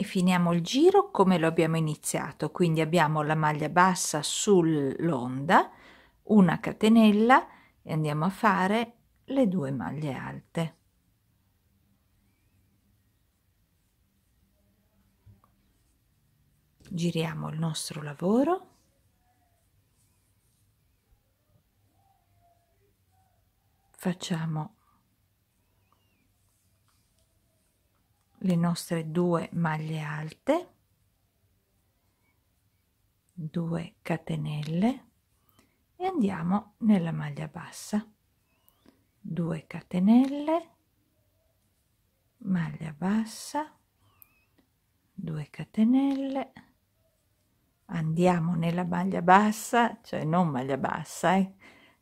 e finiamo il giro come lo abbiamo iniziato quindi abbiamo la maglia bassa sull'onda una catenella e andiamo a fare le due maglie alte giriamo il nostro lavoro facciamo le nostre due maglie alte 2 catenelle e andiamo nella maglia bassa 2 catenelle maglia bassa 2 catenelle andiamo nella maglia bassa cioè non maglia bassa eh?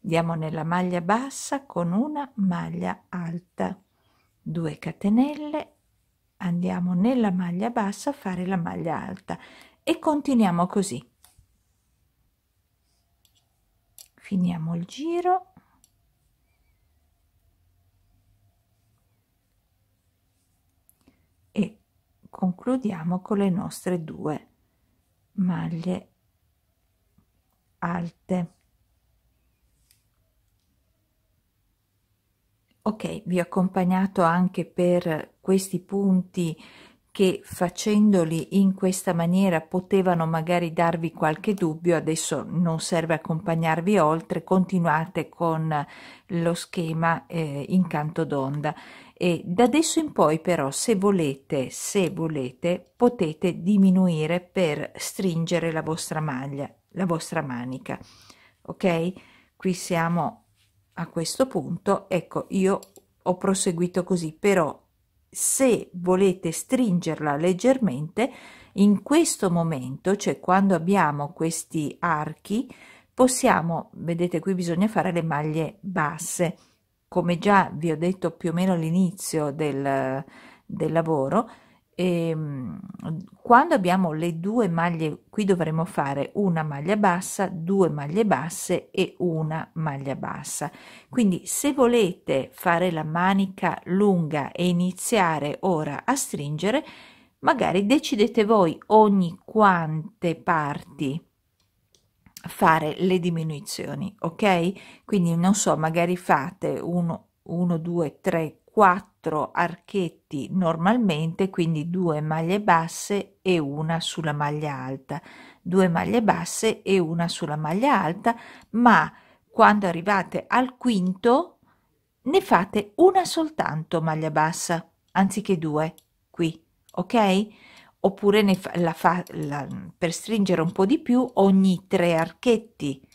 andiamo nella maglia bassa con una maglia alta 2 catenelle andiamo nella maglia bassa a fare la maglia alta e continuiamo così finiamo il giro e concludiamo con le nostre due maglie alte Ok, vi ho accompagnato anche per questi punti che facendoli in questa maniera potevano magari darvi qualche dubbio, adesso non serve accompagnarvi oltre, continuate con lo schema eh, in canto d'onda. E da adesso in poi però se volete, se volete, potete diminuire per stringere la vostra maglia, la vostra manica. Ok? Qui siamo a questo punto ecco io ho proseguito così però se volete stringerla leggermente in questo momento cioè quando abbiamo questi archi possiamo vedete qui bisogna fare le maglie basse come già vi ho detto più o meno all'inizio del, del lavoro e, ehm, quando abbiamo le due maglie, qui dovremo fare una maglia bassa, due maglie basse e una maglia bassa. Quindi se volete fare la manica lunga e iniziare ora a stringere, magari decidete voi ogni quante parti fare le diminuzioni ok quindi non so magari fate 1 1 2 3 4 quattro archetti normalmente, quindi due maglie basse e una sulla maglia alta, due maglie basse e una sulla maglia alta, ma quando arrivate al quinto ne fate una soltanto maglia bassa anziché due qui, ok? Oppure fa, la fa, la, per stringere un po' di più ogni tre archetti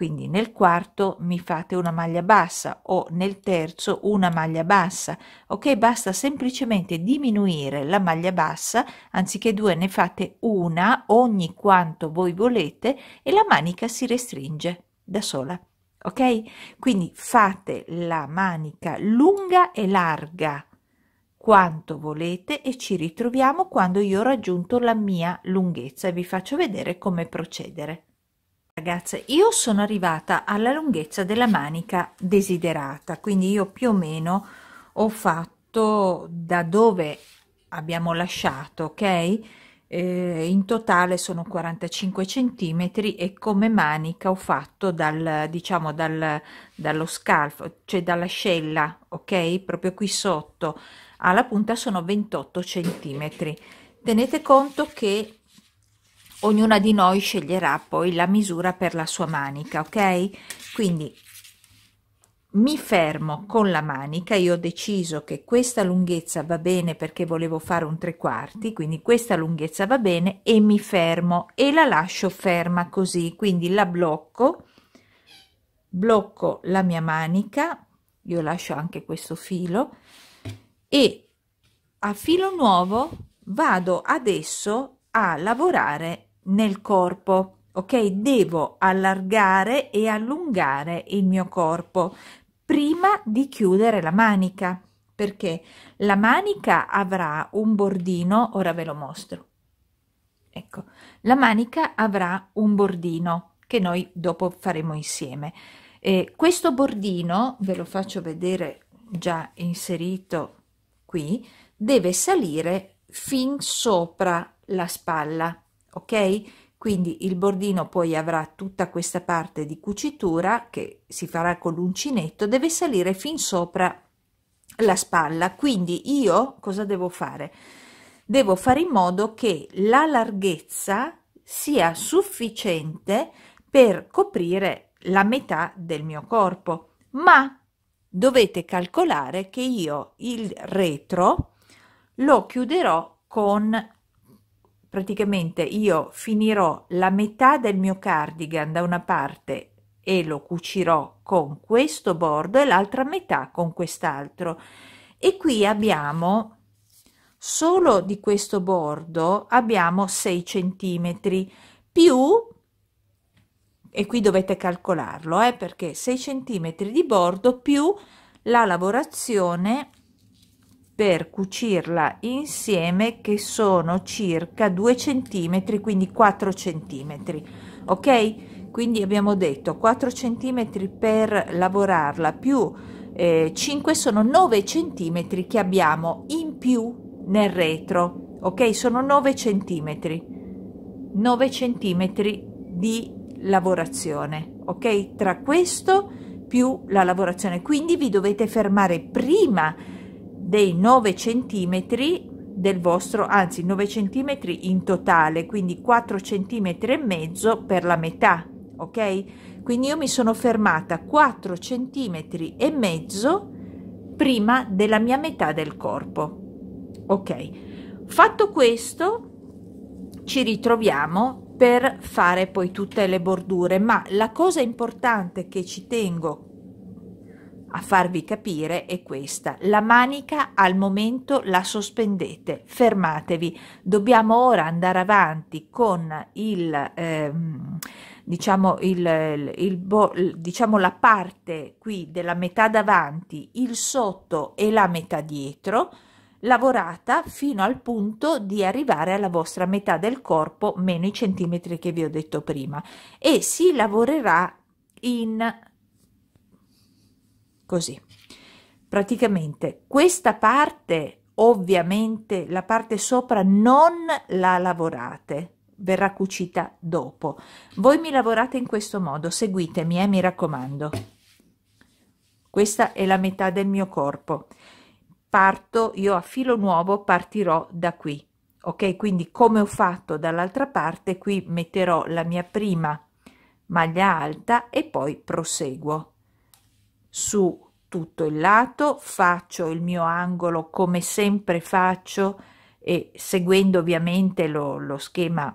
quindi nel quarto mi fate una maglia bassa o nel terzo una maglia bassa, ok? Basta semplicemente diminuire la maglia bassa, anziché due ne fate una ogni quanto voi volete e la manica si restringe da sola, ok? Quindi fate la manica lunga e larga quanto volete e ci ritroviamo quando io ho raggiunto la mia lunghezza vi faccio vedere come procedere. Ragazze, io sono arrivata alla lunghezza della manica desiderata, quindi io più o meno ho fatto da dove abbiamo lasciato, ok? Eh, in totale sono 45 centimetri e come manica ho fatto dal diciamo dal, dallo scalfo cioè dall'ascella ok proprio qui sotto alla punta sono 28 centimetri tenete conto che ognuna di noi sceglierà poi la misura per la sua manica ok quindi mi fermo con la manica io ho deciso che questa lunghezza va bene perché volevo fare un tre quarti quindi questa lunghezza va bene e mi fermo e la lascio ferma così quindi la blocco blocco la mia manica io lascio anche questo filo e a filo nuovo vado adesso a lavorare nel corpo. Ok, devo allargare e allungare il mio corpo prima di chiudere la manica perché la manica avrà un bordino, ora ve lo mostro. Ecco, la manica avrà un bordino che noi dopo faremo insieme. E questo bordino, ve lo faccio vedere già inserito qui, deve salire fin sopra la spalla ok? Quindi il bordino poi avrà tutta questa parte di cucitura che si farà con l'uncinetto, deve salire fin sopra la spalla. Quindi io cosa devo fare? Devo fare in modo che la larghezza sia sufficiente per coprire la metà del mio corpo, ma dovete calcolare che io il retro lo chiuderò con praticamente io finirò la metà del mio cardigan da una parte e lo cucirò con questo bordo e l'altra metà con quest'altro e qui abbiamo solo di questo bordo abbiamo 6 centimetri più e qui dovete calcolarlo eh, perché 6 centimetri di bordo più la lavorazione per cucirla insieme che sono circa 2 centimetri quindi 4 centimetri ok quindi abbiamo detto 4 centimetri per lavorarla più eh, 5 sono 9 centimetri che abbiamo in più nel retro ok sono 9 centimetri 9 centimetri di lavorazione ok tra questo più la lavorazione quindi vi dovete fermare prima dei 9 centimetri del vostro anzi 9 centimetri in totale quindi 4 centimetri e mezzo per la metà ok quindi io mi sono fermata 4 centimetri e mezzo prima della mia metà del corpo ok fatto questo ci ritroviamo per fare poi tutte le bordure ma la cosa importante che ci tengo a farvi capire è questa. La manica al momento la sospendete, fermatevi. Dobbiamo ora andare avanti con il, ehm, diciamo, il, il, diciamo, la parte qui della metà davanti, il sotto e la metà dietro, lavorata fino al punto di arrivare alla vostra metà del corpo meno i centimetri che vi ho detto prima e si lavorerà in così. Praticamente questa parte, ovviamente la parte sopra non la lavorate, verrà cucita dopo. Voi mi lavorate in questo modo, seguitemi, eh, mi raccomando. Questa è la metà del mio corpo. Parto, io a filo nuovo partirò da qui, ok? Quindi come ho fatto dall'altra parte, qui metterò la mia prima maglia alta e poi proseguo su tutto il lato, faccio il mio angolo come sempre faccio e seguendo ovviamente lo, lo schema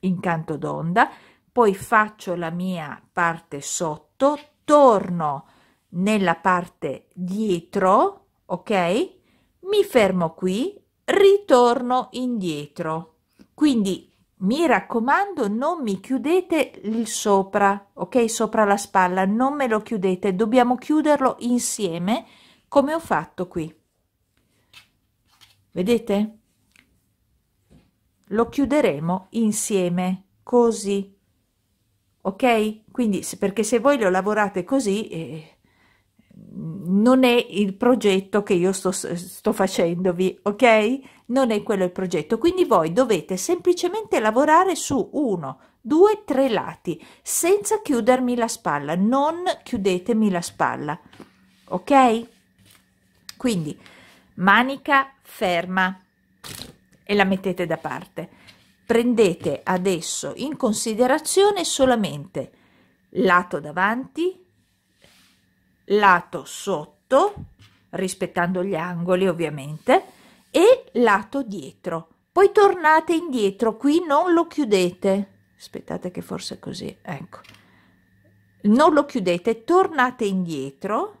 in canto d'onda, poi faccio la mia parte sotto, torno nella parte dietro, ok? Mi fermo qui, ritorno indietro. Quindi mi raccomando non mi chiudete il sopra ok sopra la spalla non me lo chiudete dobbiamo chiuderlo insieme come ho fatto qui vedete lo chiuderemo insieme così ok quindi perché se voi lo lavorate così eh, non è il progetto che io sto, sto facendovi, ok? Non è quello il progetto, quindi voi dovete semplicemente lavorare su uno, due, tre lati, senza chiudermi la spalla, non chiudetemi la spalla, ok? Quindi manica ferma e la mettete da parte. Prendete adesso in considerazione solamente lato davanti, lato sotto, rispettando gli angoli ovviamente, e lato dietro. Poi tornate indietro, qui non lo chiudete. Aspettate che forse è così, ecco. Non lo chiudete, tornate indietro,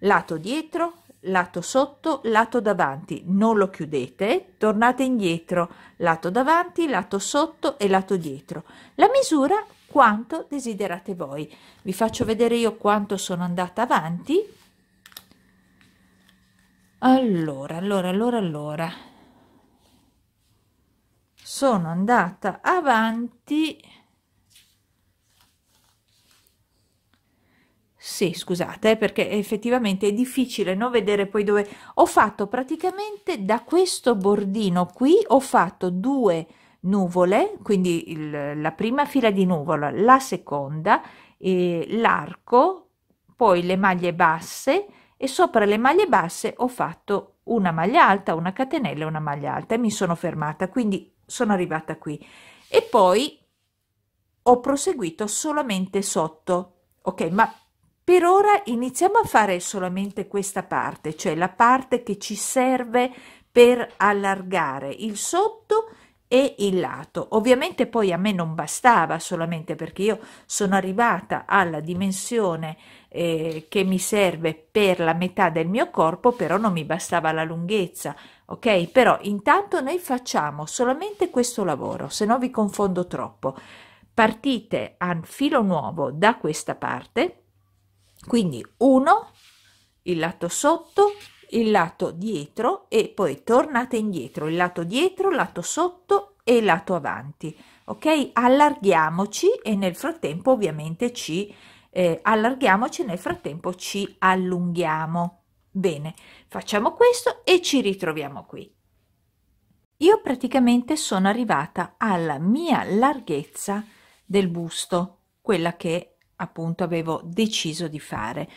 lato dietro, lato sotto, lato davanti. Non lo chiudete, tornate indietro, lato davanti, lato sotto e lato dietro. La misura quanto desiderate voi. Vi faccio vedere io quanto sono andata avanti. Allora, allora, allora, allora. Sono andata avanti. Sì, scusate, eh, perché effettivamente è difficile non vedere poi dove... Ho fatto praticamente da questo bordino qui, ho fatto due nuvole, quindi il, la prima fila di nuvola, la seconda, eh, l'arco, poi le maglie basse e sopra le maglie basse ho fatto una maglia alta, una catenella e una maglia alta e mi sono fermata, quindi sono arrivata qui. E poi ho proseguito solamente sotto, ok? Ma per ora iniziamo a fare solamente questa parte, cioè la parte che ci serve per allargare il sotto e il lato. Ovviamente poi a me non bastava solamente perché io sono arrivata alla dimensione eh, che mi serve per la metà del mio corpo, però non mi bastava la lunghezza, ok? Però intanto noi facciamo solamente questo lavoro, se no vi confondo troppo. Partite a filo nuovo da questa parte, quindi 1, il lato sotto, il lato dietro e poi tornate indietro, il lato dietro, lato sotto e lato avanti. Ok? Allarghiamoci e nel frattempo ovviamente ci eh, allarghiamoci, nel frattempo ci allunghiamo. Bene, facciamo questo e ci ritroviamo qui. Io praticamente sono arrivata alla mia larghezza del busto, quella che appunto avevo deciso di fare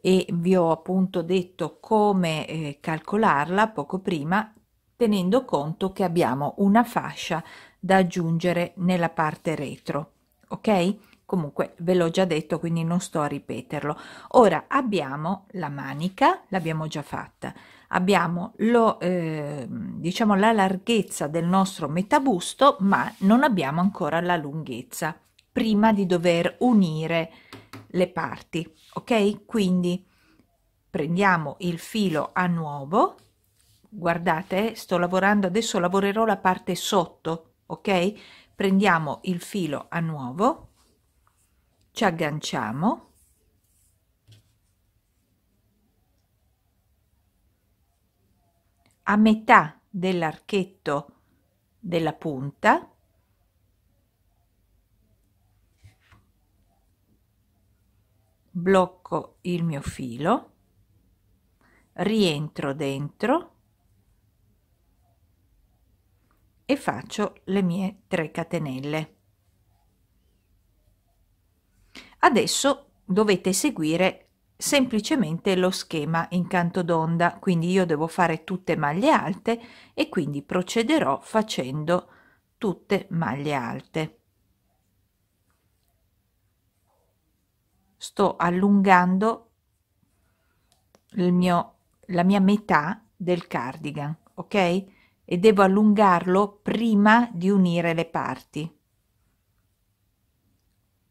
e vi ho appunto detto come eh, calcolarla poco prima tenendo conto che abbiamo una fascia da aggiungere nella parte retro ok comunque ve l'ho già detto quindi non sto a ripeterlo ora abbiamo la manica l'abbiamo già fatta abbiamo lo, eh, diciamo la larghezza del nostro metabusto ma non abbiamo ancora la lunghezza prima di dover unire le parti ok quindi prendiamo il filo a nuovo guardate sto lavorando adesso lavorerò la parte sotto ok prendiamo il filo a nuovo ci agganciamo a metà dell'archetto della punta blocco il mio filo rientro dentro e faccio le mie 3 catenelle adesso dovete seguire semplicemente lo schema in canto d'onda quindi io devo fare tutte maglie alte e quindi procederò facendo tutte maglie alte sto allungando il mio, la mia metà del cardigan, ok? E devo allungarlo prima di unire le parti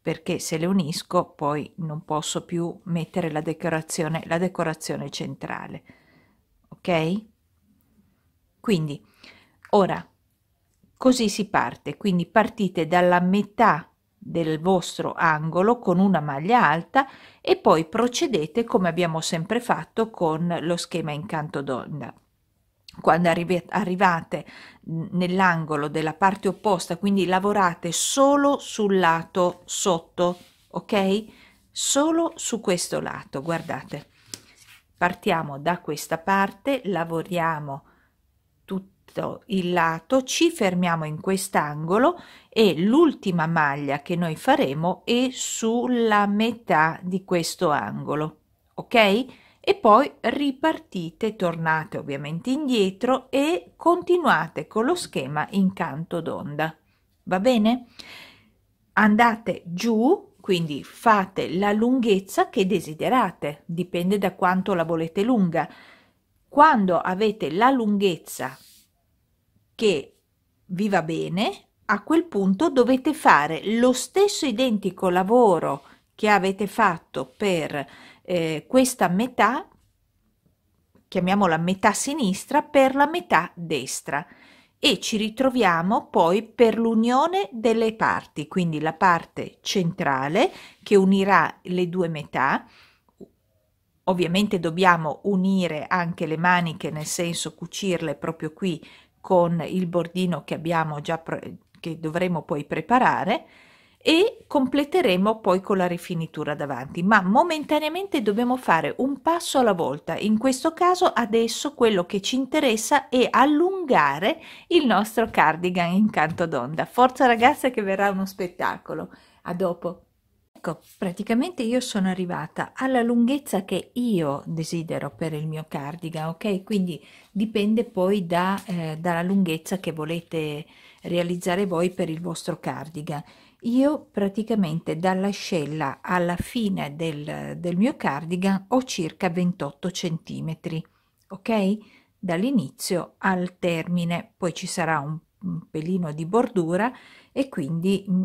perché se le unisco poi non posso più mettere la decorazione, la decorazione centrale. Ok? Quindi, ora, così si parte. Quindi partite dalla metà del vostro angolo con una maglia alta e poi procedete come abbiamo sempre fatto con lo schema incanto d'onda. Quando arrivi, arrivate nell'angolo della parte opposta, quindi lavorate solo sul lato sotto, ok? Solo su questo lato, guardate. Partiamo da questa parte, lavoriamo questo il lato ci fermiamo in quest'angolo e l'ultima maglia che noi faremo è sulla metà di questo angolo ok e poi ripartite tornate ovviamente indietro e continuate con lo schema in canto d'onda va bene andate giù quindi fate la lunghezza che desiderate dipende da quanto la volete lunga quando avete la lunghezza che vi va bene, a quel punto dovete fare lo stesso identico lavoro che avete fatto per eh, questa metà, chiamiamola metà sinistra, per la metà destra e ci ritroviamo poi per l'unione delle parti, quindi la parte centrale che unirà le due metà. Ovviamente dobbiamo unire anche le maniche, nel senso cucirle proprio qui con il bordino che abbiamo già che dovremo poi preparare e completeremo poi con la rifinitura davanti ma momentaneamente dobbiamo fare un passo alla volta in questo caso adesso quello che ci interessa è allungare il nostro cardigan in canto d'onda forza ragazze che verrà uno spettacolo a dopo Ecco, praticamente io sono arrivata alla lunghezza che io desidero per il mio cardigan, ok? Quindi dipende poi da, eh, dalla lunghezza che volete realizzare voi per il vostro cardigan. Io praticamente dall'ascella alla fine del, del mio cardigan ho circa 28 centimetri, ok? Dall'inizio al termine, poi ci sarà un un pelino di bordura e quindi mm,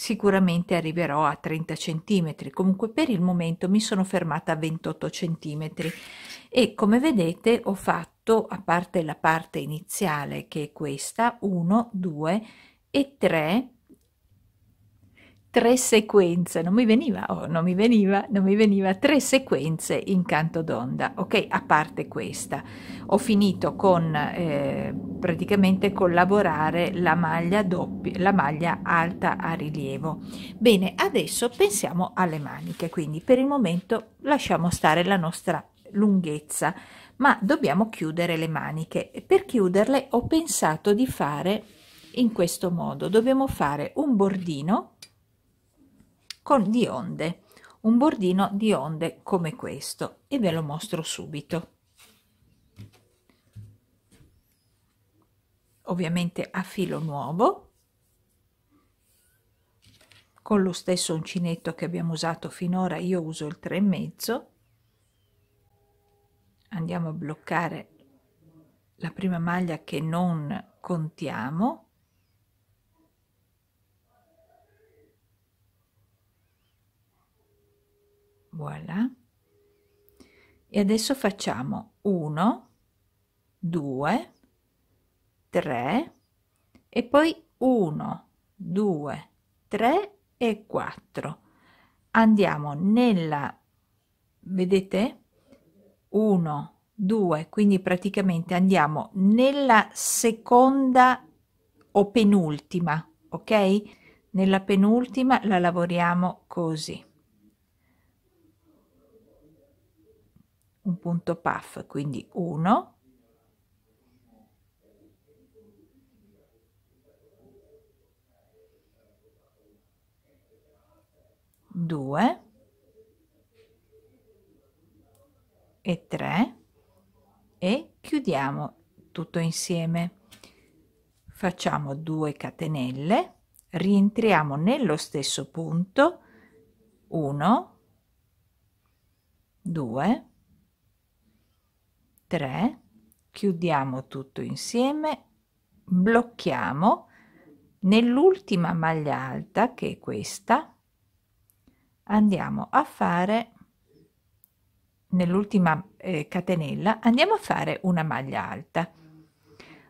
sicuramente arriverò a 30 cm, comunque per il momento mi sono fermata a 28 cm e come vedete ho fatto, a parte la parte iniziale che è questa, 1, 2 e 3 tre sequenze, non mi veniva, oh, non mi veniva, non mi veniva, tre sequenze in canto d'onda, ok? A parte questa, ho finito con eh, praticamente collaborare la maglia doppia, la maglia alta a rilievo. Bene, adesso pensiamo alle maniche, quindi per il momento lasciamo stare la nostra lunghezza, ma dobbiamo chiudere le maniche. Per chiuderle ho pensato di fare in questo modo, dobbiamo fare un bordino con di onde, un bordino di onde come questo e ve lo mostro subito. Ovviamente a filo nuovo con lo stesso uncinetto che abbiamo usato finora io uso il 3 e mezzo andiamo a bloccare la prima maglia che non contiamo voilà e adesso facciamo 1 2 3 e poi 1 2 3 e 4 andiamo nella vedete 1 2 quindi praticamente andiamo nella seconda o penultima ok nella penultima la lavoriamo così un punto puff, quindi 1 2 e 3 e chiudiamo tutto insieme facciamo 2 catenelle rientriamo nello stesso punto 1 2 3 chiudiamo tutto insieme blocchiamo nell'ultima maglia alta che è questa andiamo a fare nell'ultima eh, catenella andiamo a fare una maglia alta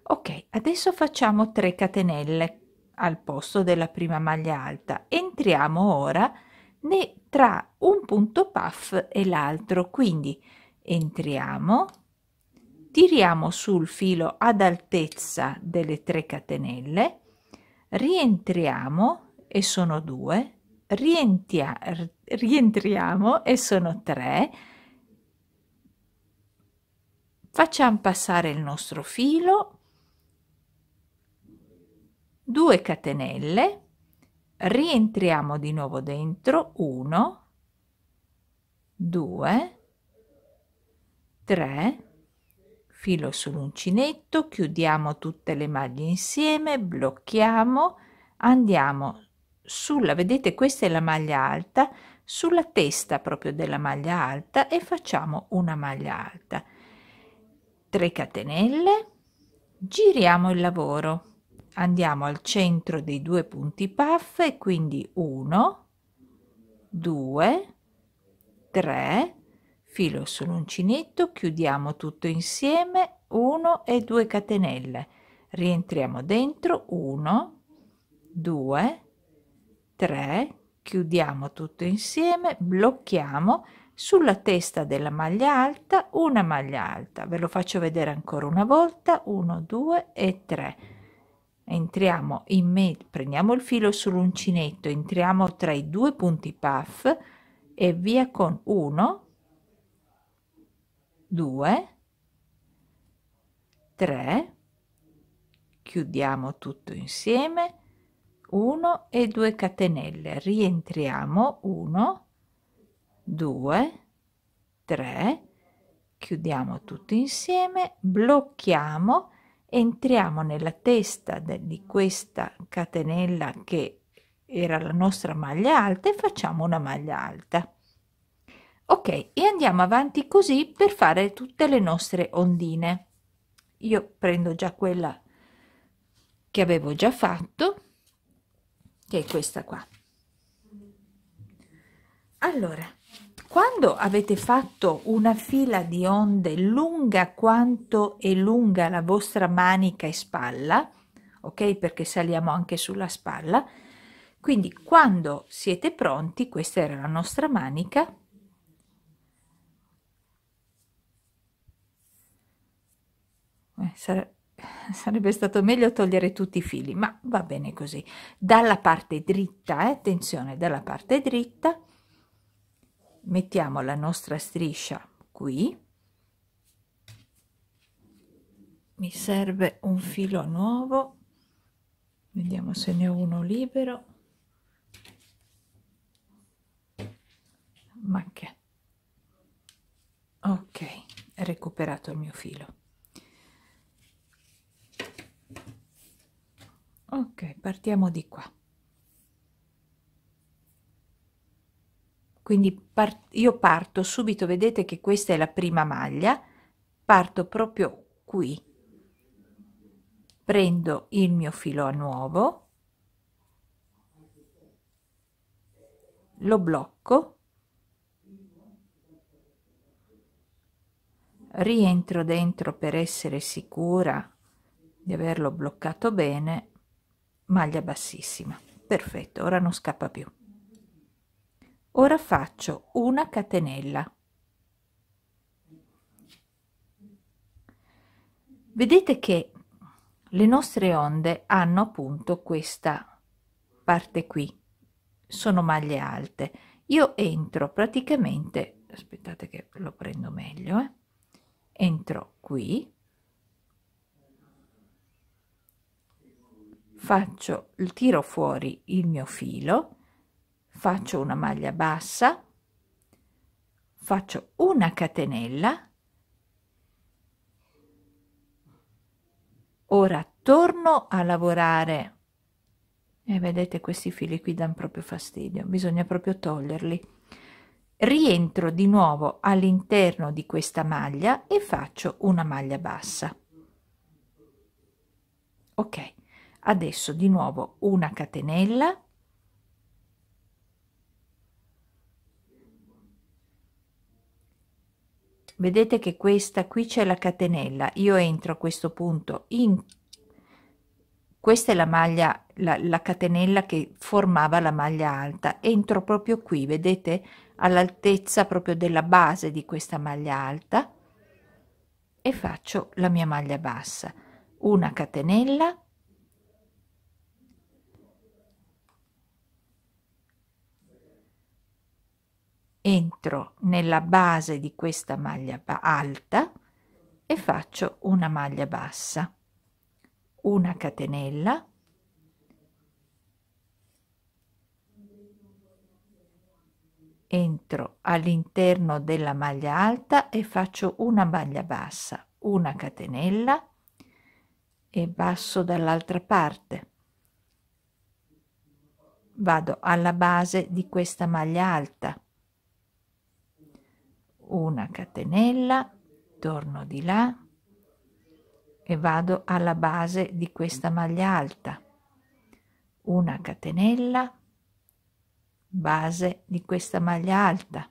ok adesso facciamo 3 catenelle al posto della prima maglia alta entriamo ora ne, tra un punto puff e l'altro quindi entriamo tiriamo sul filo ad altezza delle 3 catenelle rientriamo e sono 2 rientriamo e sono 3 facciamo passare il nostro filo 2 catenelle rientriamo di nuovo dentro 1 2 3 filo sull'uncinetto, chiudiamo tutte le maglie insieme, blocchiamo, andiamo sulla, vedete questa è la maglia alta, sulla testa proprio della maglia alta e facciamo una maglia alta. 3 catenelle, giriamo il lavoro, andiamo al centro dei due punti puff e quindi 1, 2, 3, filo sull'uncinetto chiudiamo tutto insieme 1 e 2 catenelle rientriamo dentro 1 2 3 chiudiamo tutto insieme blocchiamo sulla testa della maglia alta una maglia alta ve lo faccio vedere ancora una volta 1 2 e 3 entriamo in mezzo prendiamo il filo sull'uncinetto entriamo tra i due punti puff e via con 1 2, 3, chiudiamo tutto insieme, 1 e 2 catenelle, rientriamo 1, 2, 3, chiudiamo tutto insieme, blocchiamo, entriamo nella testa di questa catenella che era la nostra maglia alta e facciamo una maglia alta ok e andiamo avanti così per fare tutte le nostre ondine io prendo già quella che avevo già fatto che è questa qua allora quando avete fatto una fila di onde lunga quanto è lunga la vostra manica e spalla, ok? Perché saliamo anche sulla spalla. Quindi quando siete pronti, questa era la nostra manica, Eh, sare sarebbe stato meglio togliere tutti i fili, ma va bene così. Dalla parte dritta, eh, attenzione, dalla parte dritta mettiamo la nostra striscia qui. Mi serve un filo nuovo. Vediamo se ne ho uno libero. Ma che? Ok, recuperato il mio filo. ok partiamo di qua quindi par io parto subito vedete che questa è la prima maglia parto proprio qui prendo il mio filo a nuovo lo blocco rientro dentro per essere sicura di averlo bloccato bene maglia bassissima perfetto ora non scappa più ora faccio una catenella vedete che le nostre onde hanno appunto questa parte qui sono maglie alte io entro praticamente aspettate che lo prendo meglio eh? entro qui faccio il tiro fuori il mio filo faccio una maglia bassa faccio una catenella ora torno a lavorare e vedete questi fili qui danno proprio fastidio bisogna proprio toglierli rientro di nuovo all'interno di questa maglia e faccio una maglia bassa ok adesso di nuovo una catenella vedete che questa qui c'è la catenella io entro a questo punto in questa è la maglia la, la catenella che formava la maglia alta entro proprio qui vedete all'altezza proprio della base di questa maglia alta e faccio la mia maglia bassa una catenella entro nella base di questa maglia alta e faccio una maglia bassa una catenella entro all'interno della maglia alta e faccio una maglia bassa una catenella e basso dall'altra parte vado alla base di questa maglia alta una catenella, torno di là e vado alla base di questa maglia alta. Una catenella, base di questa maglia alta.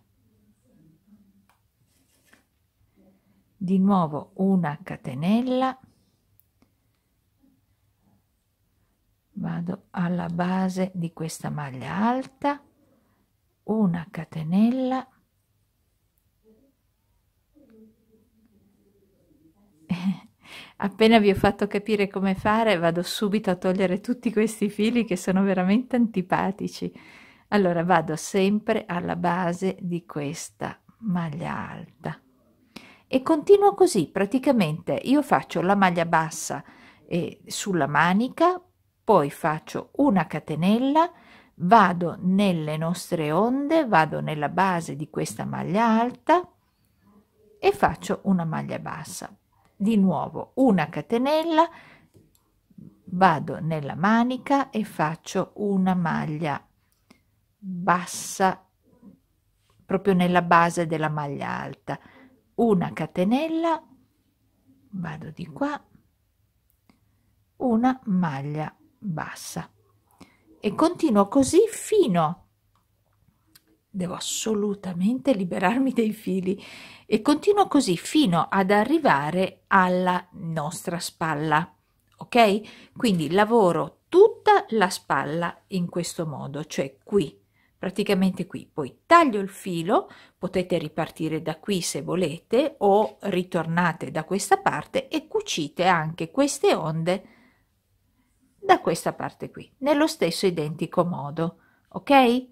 Di nuovo una catenella, vado alla base di questa maglia alta, una catenella, Appena vi ho fatto capire come fare, vado subito a togliere tutti questi fili che sono veramente antipatici. Allora vado sempre alla base di questa maglia alta e continuo così, praticamente io faccio la maglia bassa eh, sulla manica, poi faccio una catenella, vado nelle nostre onde, vado nella base di questa maglia alta e faccio una maglia bassa di nuovo una catenella vado nella manica e faccio una maglia bassa proprio nella base della maglia alta una catenella vado di qua una maglia bassa e continuo così fino a Devo assolutamente liberarmi dei fili e continuo così fino ad arrivare alla nostra spalla. Ok? Quindi lavoro tutta la spalla in questo modo, cioè qui praticamente qui. Poi taglio il filo, potete ripartire da qui se volete o ritornate da questa parte e cucite anche queste onde da questa parte qui, nello stesso identico modo, ok?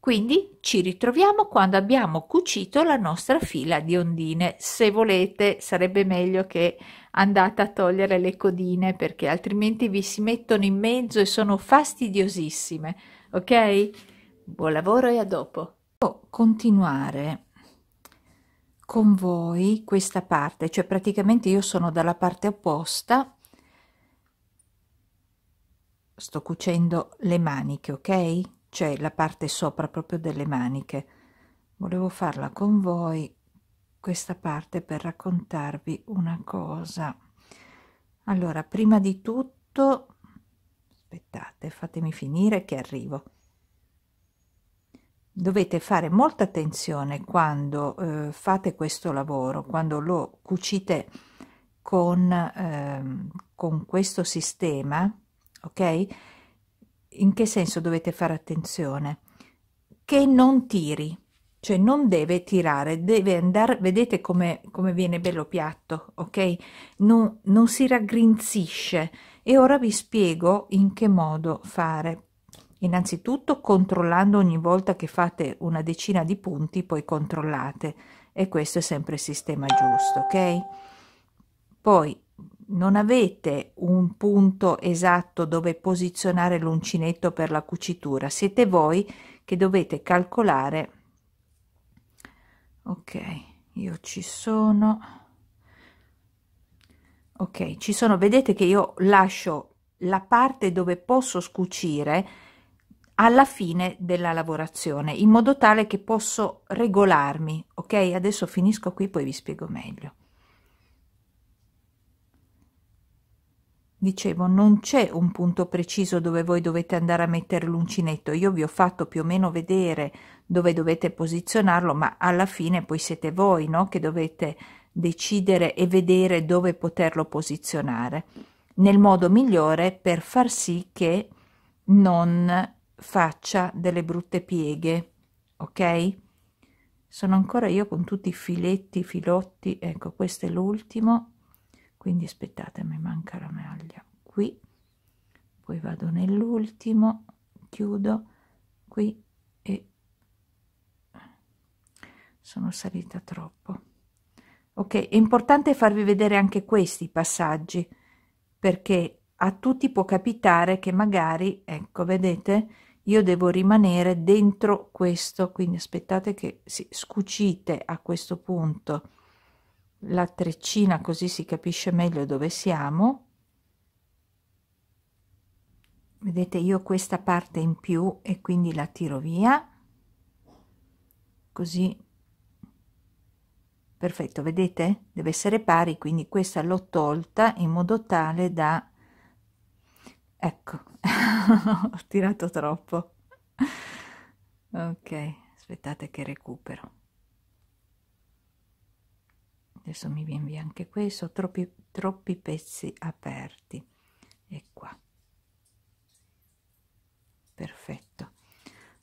Quindi ci ritroviamo quando abbiamo cucito la nostra fila di ondine. Se volete sarebbe meglio che andate a togliere le codine perché altrimenti vi si mettono in mezzo e sono fastidiosissime. Ok? Buon lavoro e a dopo. Devo continuare con voi questa parte, cioè praticamente io sono dalla parte opposta. Sto cucendo le maniche, ok? cioè la parte sopra proprio delle maniche. Volevo farla con voi questa parte per raccontarvi una cosa. Allora, prima di tutto, aspettate, fatemi finire che arrivo. Dovete fare molta attenzione quando eh, fate questo lavoro, quando lo cucite con, eh, con questo sistema, ok? in che senso dovete fare attenzione? Che non tiri, cioè non deve tirare, deve andare, vedete come, come viene bello piatto, ok? Non, non si raggrinzisce e ora vi spiego in che modo fare. Innanzitutto controllando ogni volta che fate una decina di punti, poi controllate e questo è sempre il sistema giusto, ok? Poi non avete un punto esatto dove posizionare l'uncinetto per la cucitura, siete voi che dovete calcolare. Ok, io ci sono. Ok, ci sono, vedete che io lascio la parte dove posso scucire alla fine della lavorazione, in modo tale che posso regolarmi. Ok, adesso finisco qui, poi vi spiego meglio. Dicevo, non c'è un punto preciso dove voi dovete andare a mettere l'uncinetto. Io vi ho fatto più o meno vedere dove dovete posizionarlo, ma alla fine poi siete voi no? che dovete decidere e vedere dove poterlo posizionare nel modo migliore per far sì che non faccia delle brutte pieghe. Ok? Sono ancora io con tutti i filetti, filotti. Ecco, questo è l'ultimo quindi aspettate mi manca la maglia qui poi vado nell'ultimo chiudo qui e sono salita troppo ok è importante farvi vedere anche questi passaggi perché a tutti può capitare che magari ecco vedete io devo rimanere dentro questo quindi aspettate che si scucite a questo punto la treccina così si capisce meglio dove siamo vedete io questa parte in più e quindi la tiro via così perfetto vedete deve essere pari quindi questa l'ho tolta in modo tale da ecco ho tirato troppo ok aspettate che recupero adesso mi viene via anche questo troppi troppi pezzi aperti e qua perfetto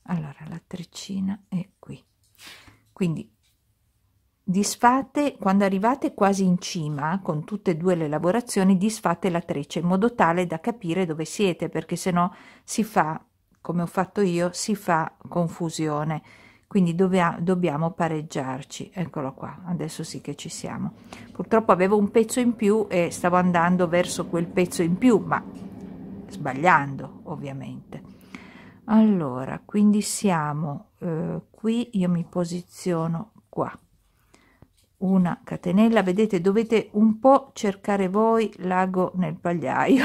allora la treccina è qui quindi disfate quando arrivate quasi in cima con tutte e due le lavorazioni disfate la treccia in modo tale da capire dove siete perché se no si fa come ho fatto io si fa confusione quindi dove, dobbiamo pareggiarci eccolo qua adesso sì che ci siamo purtroppo avevo un pezzo in più e stavo andando verso quel pezzo in più ma sbagliando ovviamente allora quindi siamo eh, qui io mi posiziono qua una catenella vedete dovete un po cercare voi l'ago nel pagliaio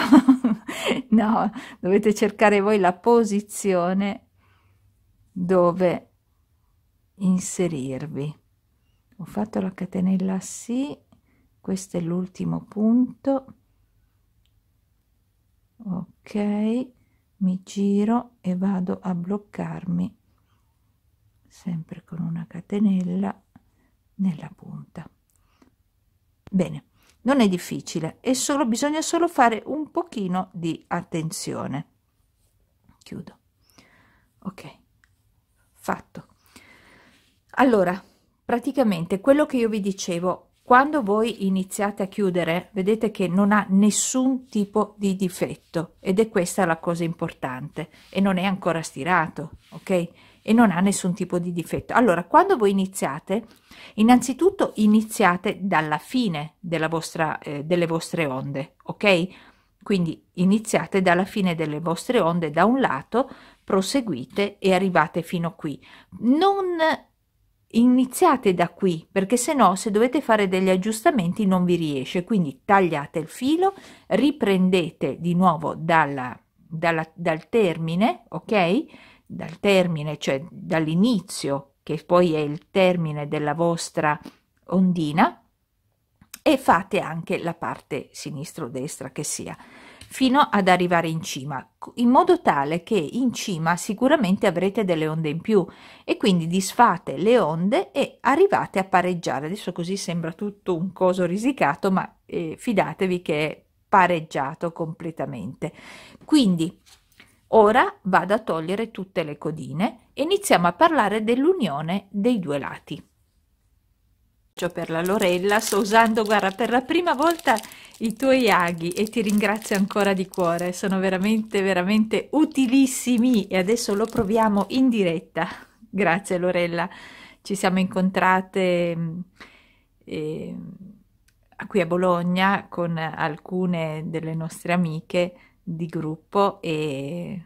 no dovete cercare voi la posizione dove inserirvi ho fatto la catenella sì questo è l'ultimo punto ok mi giro e vado a bloccarmi sempre con una catenella nella punta bene non è difficile è solo bisogna solo fare un pochino di attenzione chiudo ok fatto allora, praticamente quello che io vi dicevo, quando voi iniziate a chiudere, vedete che non ha nessun tipo di difetto ed è questa la cosa importante e non è ancora stirato, ok? E non ha nessun tipo di difetto. Allora, quando voi iniziate, innanzitutto iniziate dalla fine della vostra, eh, delle vostre onde, ok? Quindi iniziate dalla fine delle vostre onde da un lato, proseguite e arrivate fino qui. Non Iniziate da qui perché se no se dovete fare degli aggiustamenti non vi riesce, quindi tagliate il filo, riprendete di nuovo dalla, dalla, dal termine, ok? Dal termine, cioè dall'inizio, che poi è il termine della vostra ondina, e fate anche la parte sinistro-destra che sia fino ad arrivare in cima, in modo tale che in cima sicuramente avrete delle onde in più e quindi disfate le onde e arrivate a pareggiare. Adesso così sembra tutto un coso risicato, ma eh, fidatevi che è pareggiato completamente. Quindi ora vado a togliere tutte le codine e iniziamo a parlare dell'unione dei due lati abbraccio per la Lorella, sto usando, guarda, per la prima volta i tuoi aghi e ti ringrazio ancora di cuore, sono veramente, veramente utilissimi e adesso lo proviamo in diretta. Grazie Lorella, ci siamo incontrate eh, qui a Bologna con alcune delle nostre amiche di gruppo e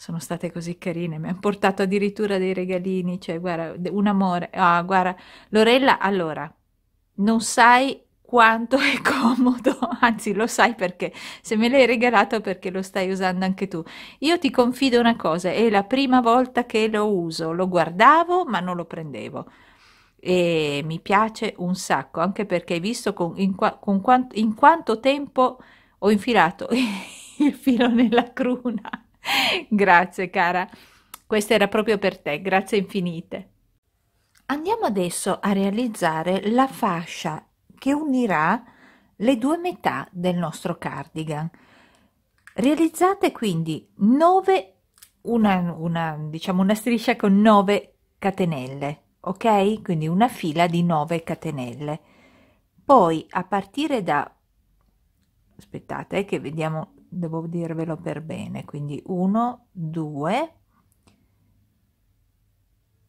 sono state così carine, mi hanno portato addirittura dei regalini, cioè guarda, un amore, ah guarda, Lorella, allora, non sai quanto è comodo, anzi lo sai perché, se me l'hai regalato perché lo stai usando anche tu. Io ti confido una cosa, è la prima volta che lo uso, lo guardavo ma non lo prendevo e mi piace un sacco, anche perché hai visto con, in, con quant, in quanto tempo ho infilato il filo nella cruna Grazie cara, questa era proprio per te, grazie infinite. Andiamo adesso a realizzare la fascia che unirà le due metà del nostro cardigan. Realizzate quindi 9, una, una, diciamo una striscia con 9 catenelle, ok? Quindi una fila di 9 catenelle. Poi a partire da aspettate eh, che vediamo devo dirvelo per bene quindi 1 2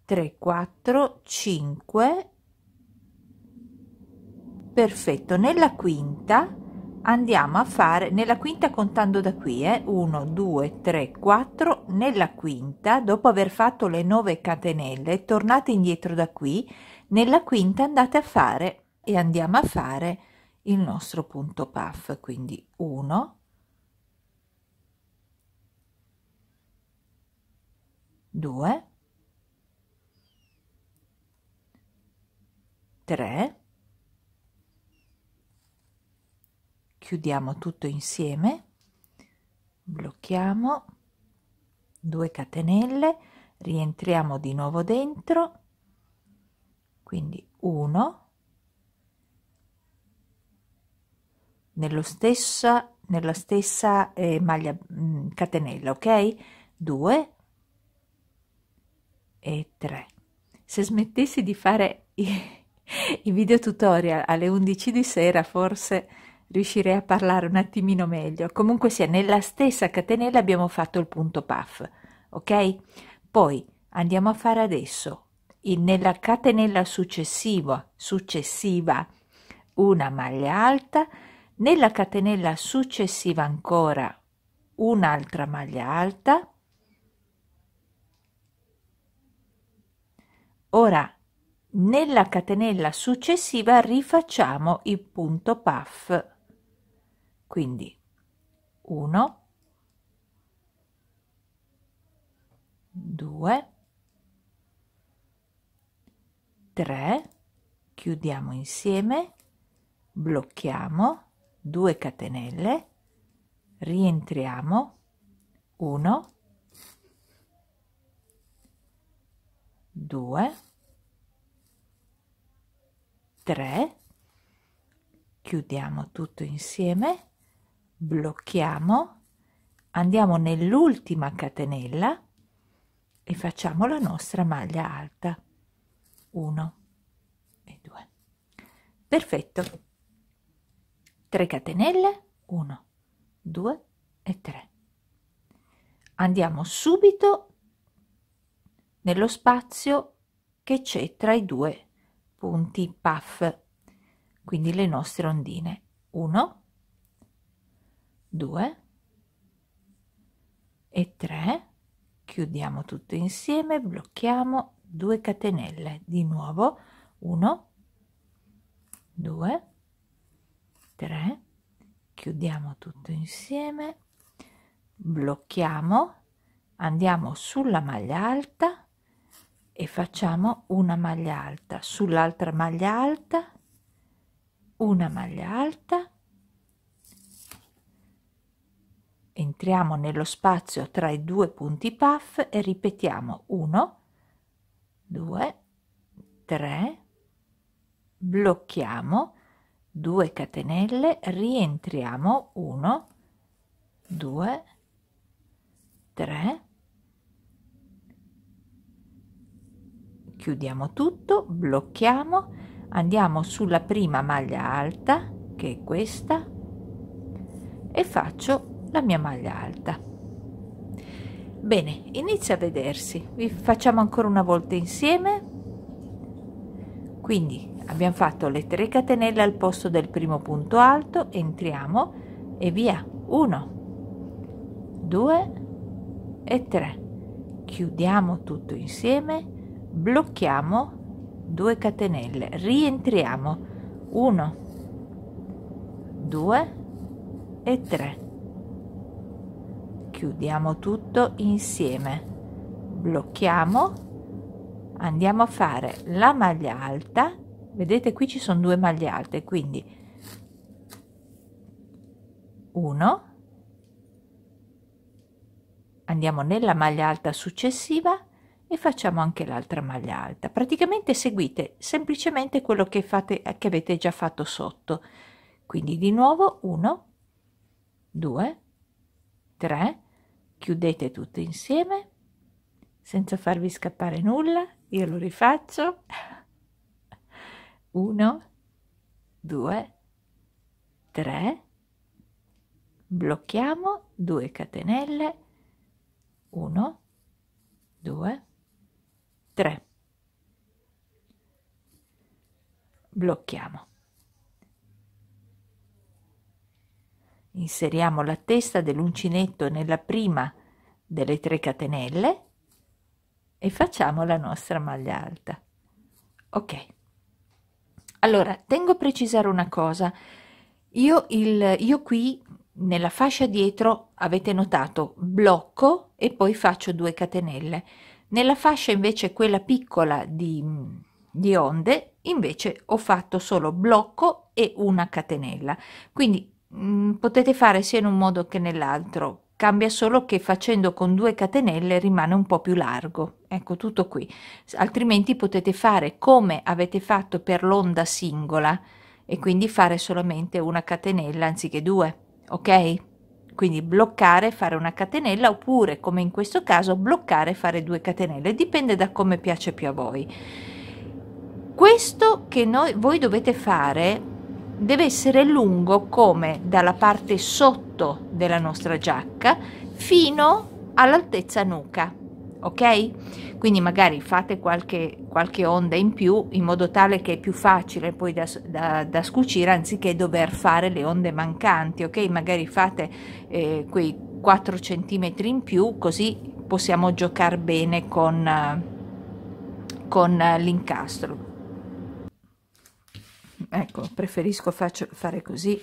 3 4 5 perfetto nella quinta andiamo a fare nella quinta contando da qui eh, 1 2 3 4 nella quinta dopo aver fatto le 9 catenelle tornate indietro da qui nella quinta andate a fare e andiamo a fare il nostro punto puff quindi 1 2, 3, chiudiamo tutto insieme, blocchiamo, 2 catenelle, rientriamo di nuovo dentro, quindi 1, nello stessa, nella stessa eh, maglia mh, mm, catenella, ok? 2, e 3. Se smettessi di fare i, i video tutorial alle 11 di sera, forse riuscirei a parlare un attimino meglio. Comunque sia, nella stessa catenella abbiamo fatto il punto puff, ok? Poi andiamo a fare adesso, nella catenella successiva, successiva una maglia alta, nella catenella successiva ancora un'altra maglia alta, Ora, nella catenella successiva rifacciamo il punto puff. Quindi 1, 2, 3, chiudiamo insieme, blocchiamo 2 catenelle, rientriamo 1, 2 3 chiudiamo tutto insieme blocchiamo andiamo nell'ultima catenella e facciamo la nostra maglia alta 1 e 2 perfetto 3 catenelle 1 2 e 3 andiamo subito nello spazio che c'è tra i due punti puff, quindi le nostre ondine. 1, 2 e 3. Chiudiamo tutto insieme, blocchiamo 2 catenelle. Di nuovo 1, 2, 3. Chiudiamo tutto insieme, blocchiamo, andiamo sulla maglia alta e facciamo una maglia alta sull'altra maglia alta una maglia alta entriamo nello spazio tra i due punti puff e ripetiamo 1 2 3 blocchiamo 2 catenelle rientriamo 1 2 3 chiudiamo tutto blocchiamo andiamo sulla prima maglia alta che è questa e faccio la mia maglia alta bene inizia a vedersi vi facciamo ancora una volta insieme quindi abbiamo fatto le 3 catenelle al posto del primo punto alto entriamo e via 1 2 e 3 chiudiamo tutto insieme blocchiamo 2 catenelle rientriamo 1 2 e 3 chiudiamo tutto insieme blocchiamo andiamo a fare la maglia alta vedete qui ci sono due maglie alte quindi 1 andiamo nella maglia alta successiva e facciamo anche l'altra maglia alta praticamente seguite semplicemente quello che fate che avete già fatto sotto quindi di nuovo 1 2 3 chiudete tutto insieme senza farvi scappare nulla io lo rifaccio 1 2 3 blocchiamo 2 catenelle 1 2 3 3 blocchiamo inseriamo la testa dell'uncinetto nella prima delle tre catenelle e facciamo la nostra maglia alta ok allora tengo a precisare una cosa io il io qui nella fascia dietro avete notato blocco e poi faccio 2 catenelle nella fascia invece quella piccola di, di onde invece ho fatto solo blocco e una catenella. Quindi mh, mm, potete fare sia in un modo che nell'altro, cambia solo che facendo con due catenelle rimane un po' più largo. Ecco tutto qui, altrimenti potete fare come avete fatto per l'onda singola e quindi fare solamente una catenella anziché due, ok? quindi bloccare e fare una catenella oppure come in questo caso bloccare e fare due catenelle dipende da come piace più a voi questo che noi voi dovete fare deve essere lungo come dalla parte sotto della nostra giacca fino all'altezza nuca ok? Quindi magari fate qualche, qualche, onda in più in modo tale che è più facile poi da, da, da scucire anziché dover fare le onde mancanti, ok? Magari fate eh, quei 4 cm in più così possiamo giocare bene con, con l'incastro. Ecco, preferisco faccio, fare così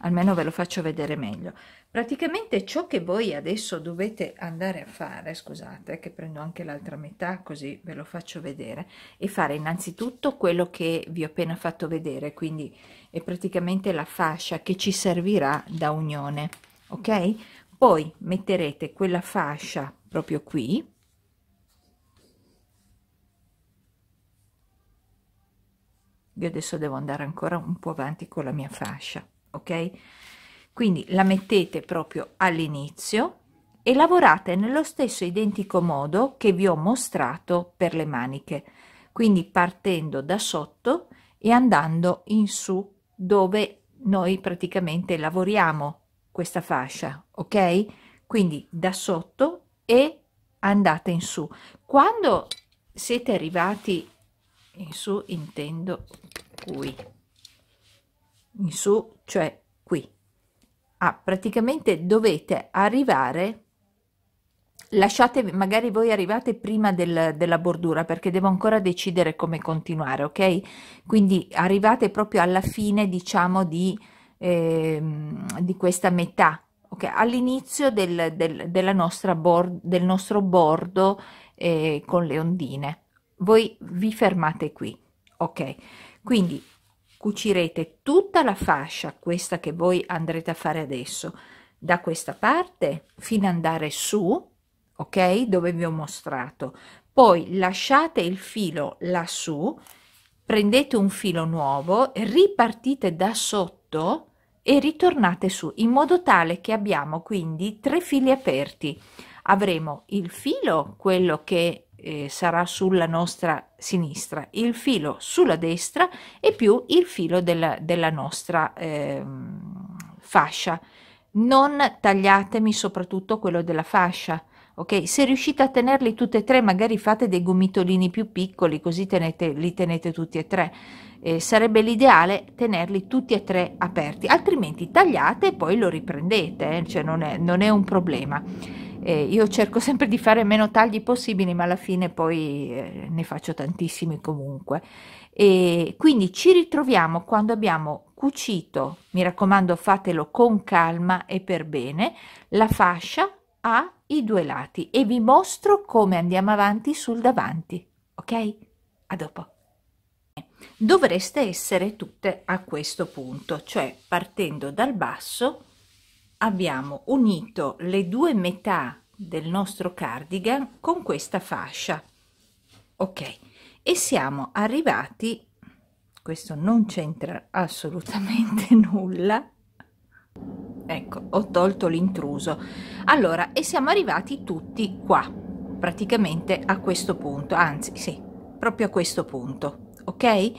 almeno ve lo faccio vedere meglio praticamente ciò che voi adesso dovete andare a fare scusate che prendo anche l'altra metà così ve lo faccio vedere e fare innanzitutto quello che vi ho appena fatto vedere quindi è praticamente la fascia che ci servirà da unione ok poi metterete quella fascia proprio qui io adesso devo andare ancora un po' avanti con la mia fascia ok? Quindi la mettete proprio all'inizio e lavorate nello stesso identico modo che vi ho mostrato per le maniche, quindi partendo da sotto e andando in su dove noi praticamente lavoriamo questa fascia, ok? Quindi da sotto e andate in su. Quando siete arrivati in su intendo qui in su cioè qui ah, praticamente dovete arrivare lasciate magari voi arrivate prima del, della bordura perché devo ancora decidere come continuare ok quindi arrivate proprio alla fine diciamo di, eh, di questa metà ok all'inizio del, del, della nostra board del nostro bordo eh, con le ondine voi vi fermate qui ok quindi cucirete tutta la fascia questa che voi andrete a fare adesso da questa parte fino ad andare su ok dove vi ho mostrato poi lasciate il filo lassù prendete un filo nuovo ripartite da sotto e ritornate su in modo tale che abbiamo quindi tre fili aperti avremo il filo quello che eh, sarà sulla nostra sinistra, il filo sulla destra e più il filo della, della nostra eh, fascia. Non tagliatemi soprattutto quello della fascia, ok? Se riuscite a tenerli tutti e tre, magari fate dei gomitolini più piccoli, così tenete, li tenete tutti e tre. Eh, sarebbe l'ideale tenerli tutti e tre aperti, altrimenti tagliate e poi lo riprendete, eh, cioè non è, non è un problema eh, io cerco sempre di fare meno tagli possibili, ma alla fine poi eh, ne faccio tantissimi comunque. E quindi ci ritroviamo quando abbiamo cucito, mi raccomando fatelo con calma e per bene, la fascia a i due lati e vi mostro come andiamo avanti sul davanti, ok? A dopo. Dovreste essere tutte a questo punto, cioè partendo dal basso abbiamo unito le due metà del nostro cardigan con questa fascia ok e siamo arrivati questo non c'entra assolutamente nulla ecco ho tolto l'intruso allora e siamo arrivati tutti qua praticamente a questo punto anzi sì proprio a questo punto ok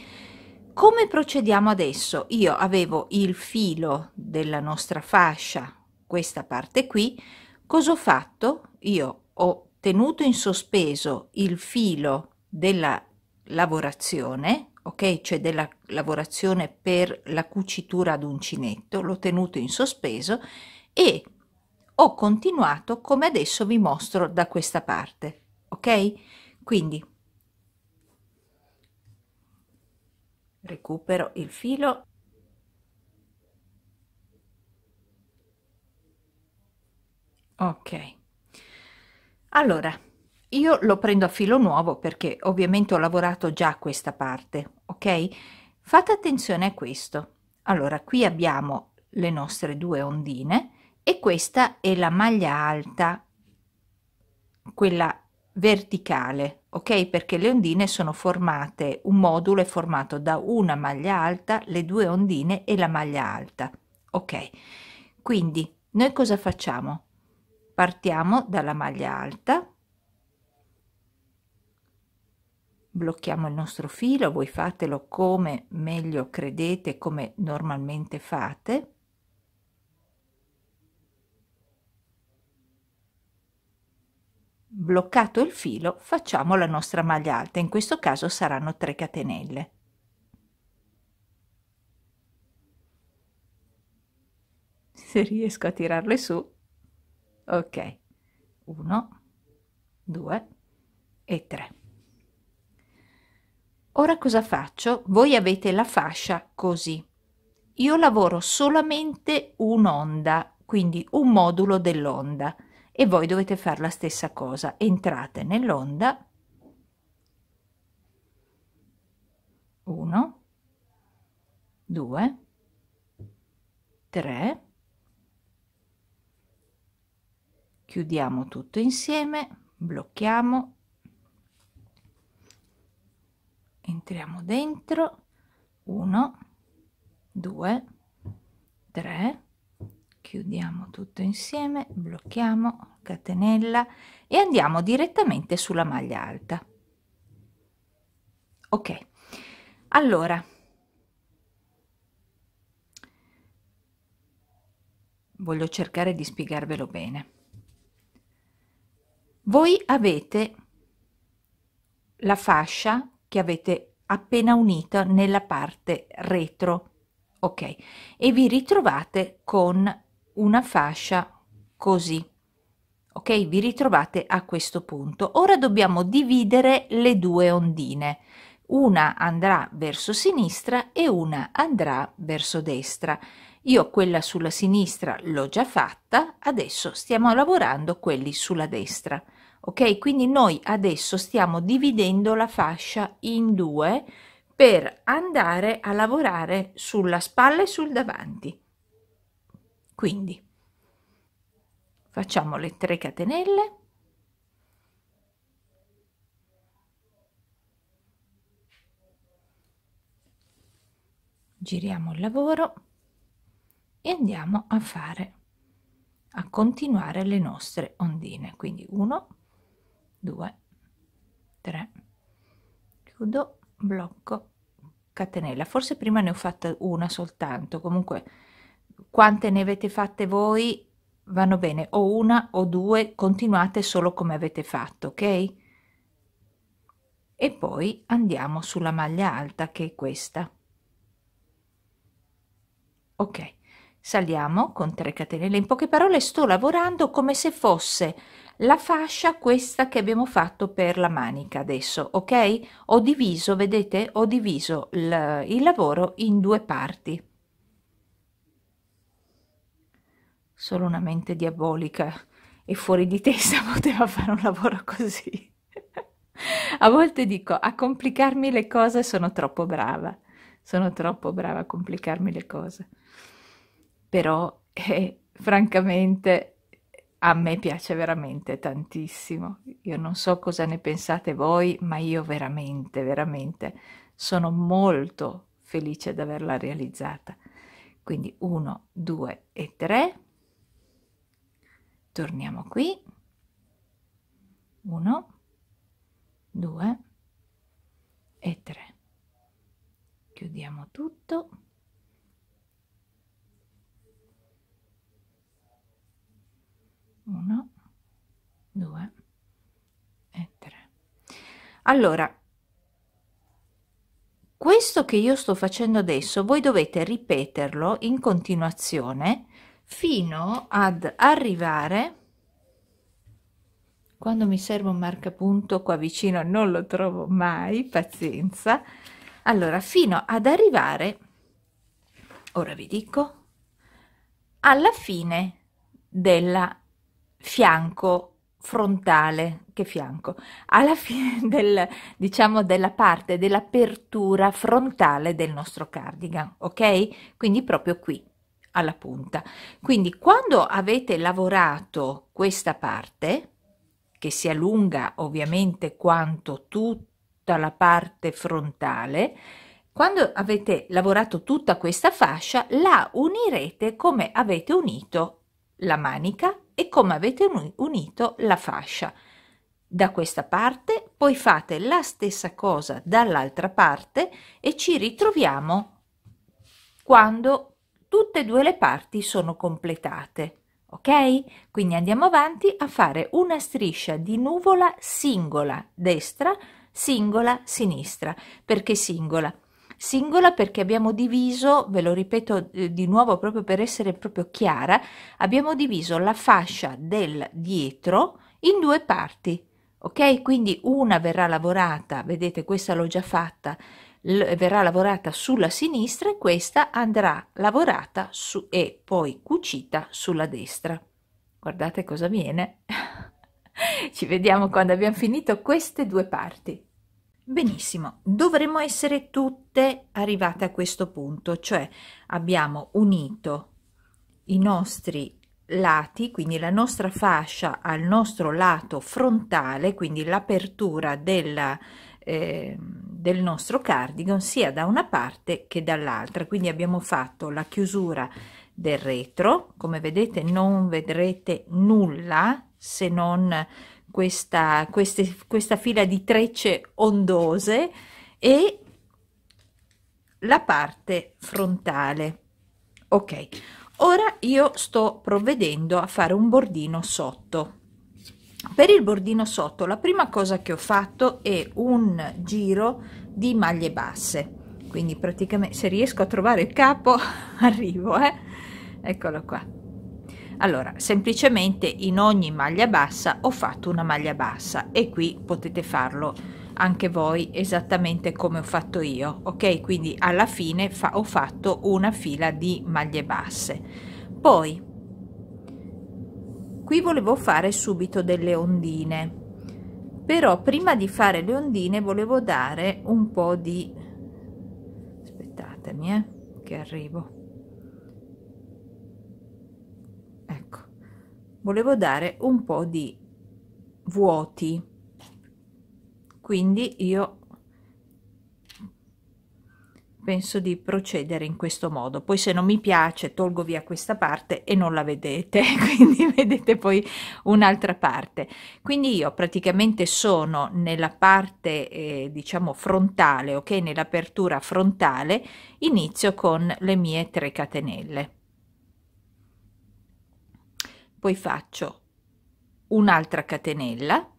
come procediamo adesso? Io avevo il filo della nostra fascia, questa parte qui, cosa ho fatto? Io ho tenuto in sospeso il filo della lavorazione, ok? Cioè della lavorazione per la cucitura ad uncinetto, l'ho tenuto in sospeso e ho continuato come adesso vi mostro da questa parte, ok? Quindi recupero il filo ok allora io lo prendo a filo nuovo perché ovviamente ho lavorato già questa parte ok fate attenzione a questo allora qui abbiamo le nostre due ondine e questa è la maglia alta quella verticale, ok? Perché le ondine sono formate, un modulo è formato da una maglia alta, le due ondine e la maglia alta, ok? Quindi noi cosa facciamo? Partiamo dalla maglia alta, blocchiamo il nostro filo, voi fatelo come meglio credete, come normalmente fate, Bloccato il filo facciamo la nostra maglia alta, in questo caso saranno 3 catenelle. Se riesco a tirarle su, ok, 1, 2 e 3. Ora cosa faccio? Voi avete la fascia così. Io lavoro solamente un'onda, quindi un modulo dell'onda e voi dovete fare la stessa cosa. Entrate nell'onda 1, 2, 3, chiudiamo tutto insieme, blocchiamo, entriamo dentro, 1, 2, 3, chiudiamo tutto insieme blocchiamo catenella e andiamo direttamente sulla maglia alta ok allora voglio cercare di spiegarvelo bene voi avete la fascia che avete appena unita nella parte retro ok e vi ritrovate con una fascia così ok vi ritrovate a questo punto ora dobbiamo dividere le due ondine una andrà verso sinistra e una andrà verso destra io quella sulla sinistra l'ho già fatta adesso stiamo lavorando quelli sulla destra ok quindi noi adesso stiamo dividendo la fascia in due per andare a lavorare sulla spalla e sul davanti quindi facciamo le 3 catenelle. Giriamo il lavoro e andiamo a fare a continuare le nostre ondine quindi 1 2 3 chiudo blocco catenella forse prima ne ho fatta una soltanto comunque quante ne avete fatte voi vanno bene o una o due continuate solo come avete fatto ok e poi andiamo sulla maglia alta che è questa ok saliamo con 3 catenelle in poche parole sto lavorando come se fosse la fascia questa che abbiamo fatto per la manica adesso ok ho diviso vedete ho diviso il, il lavoro in due parti Solo una mente diabolica e fuori di testa poteva fare un lavoro così. a volte dico, a complicarmi le cose sono troppo brava, sono troppo brava a complicarmi le cose. Però, eh, francamente, a me piace veramente tantissimo. Io non so cosa ne pensate voi, ma io veramente, veramente sono molto felice di averla realizzata. Quindi uno, due e tre torniamo qui 1 2 e 3 chiudiamo tutto uno, due e tre. Allora, questo che io sto facendo adesso, voi dovete ripeterlo in continuazione fino ad arrivare quando mi serve un marcapunto qua vicino non lo trovo mai pazienza allora fino ad arrivare ora vi dico alla fine della fianco frontale che fianco alla fine del diciamo della parte dell'apertura frontale del nostro cardigan ok quindi proprio qui alla punta. Quindi quando avete lavorato questa parte, che si allunga ovviamente quanto tutta la parte frontale, quando avete lavorato tutta questa fascia la unirete come avete unito la manica e come avete unito la fascia. Da questa parte poi fate la stessa cosa dall'altra parte e ci ritroviamo quando tutte e due le parti sono completate. Ok? Quindi andiamo avanti a fare una striscia di nuvola singola destra, singola sinistra. Perché singola? Singola perché abbiamo diviso, ve lo ripeto eh, di nuovo proprio per essere proprio chiara, abbiamo diviso la fascia del dietro in due parti. Ok? Quindi una verrà lavorata, vedete questa l'ho già fatta, verrà lavorata sulla sinistra e questa andrà lavorata su e poi cucita sulla destra. Guardate cosa viene. Ci vediamo quando abbiamo finito queste due parti. Benissimo, dovremmo essere tutte arrivate a questo punto, cioè abbiamo unito i nostri lati, quindi la nostra fascia al nostro lato frontale, quindi l'apertura della, eh, del nostro cardigan sia da una parte che dall'altra quindi abbiamo fatto la chiusura del retro come vedete non vedrete nulla se non questa, queste, questa fila di trecce ondose e la parte frontale ok ora io sto provvedendo a fare un bordino sotto per il bordino sotto la prima cosa che ho fatto è un giro di maglie basse quindi praticamente se riesco a trovare il capo arrivo eh? eccolo qua allora semplicemente in ogni maglia bassa ho fatto una maglia bassa e qui potete farlo anche voi esattamente come ho fatto io ok quindi alla fine fa ho fatto una fila di maglie basse poi qui volevo fare subito delle ondine però prima di fare le ondine volevo dare un po di aspettatemi eh, che arrivo ecco volevo dare un po di vuoti quindi io penso di procedere in questo modo poi se non mi piace tolgo via questa parte e non la vedete quindi vedete poi un'altra parte quindi io praticamente sono nella parte eh, diciamo frontale ok nell'apertura frontale inizio con le mie 3 catenelle poi faccio un'altra catenella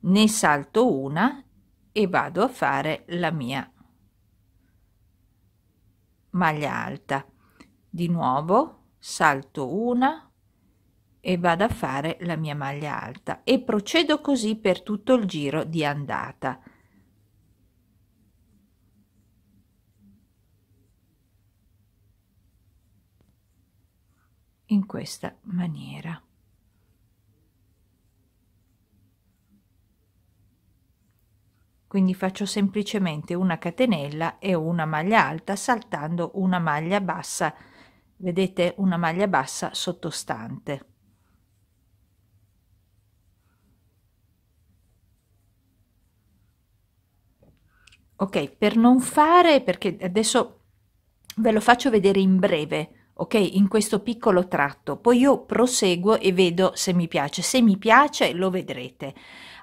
ne salto una e vado a fare la mia maglia alta di nuovo salto una e vado a fare la mia maglia alta e procedo così per tutto il giro di andata in questa maniera quindi faccio semplicemente una catenella e una maglia alta saltando una maglia bassa vedete una maglia bassa sottostante ok per non fare perché adesso ve lo faccio vedere in breve ok in questo piccolo tratto poi io proseguo e vedo se mi piace se mi piace lo vedrete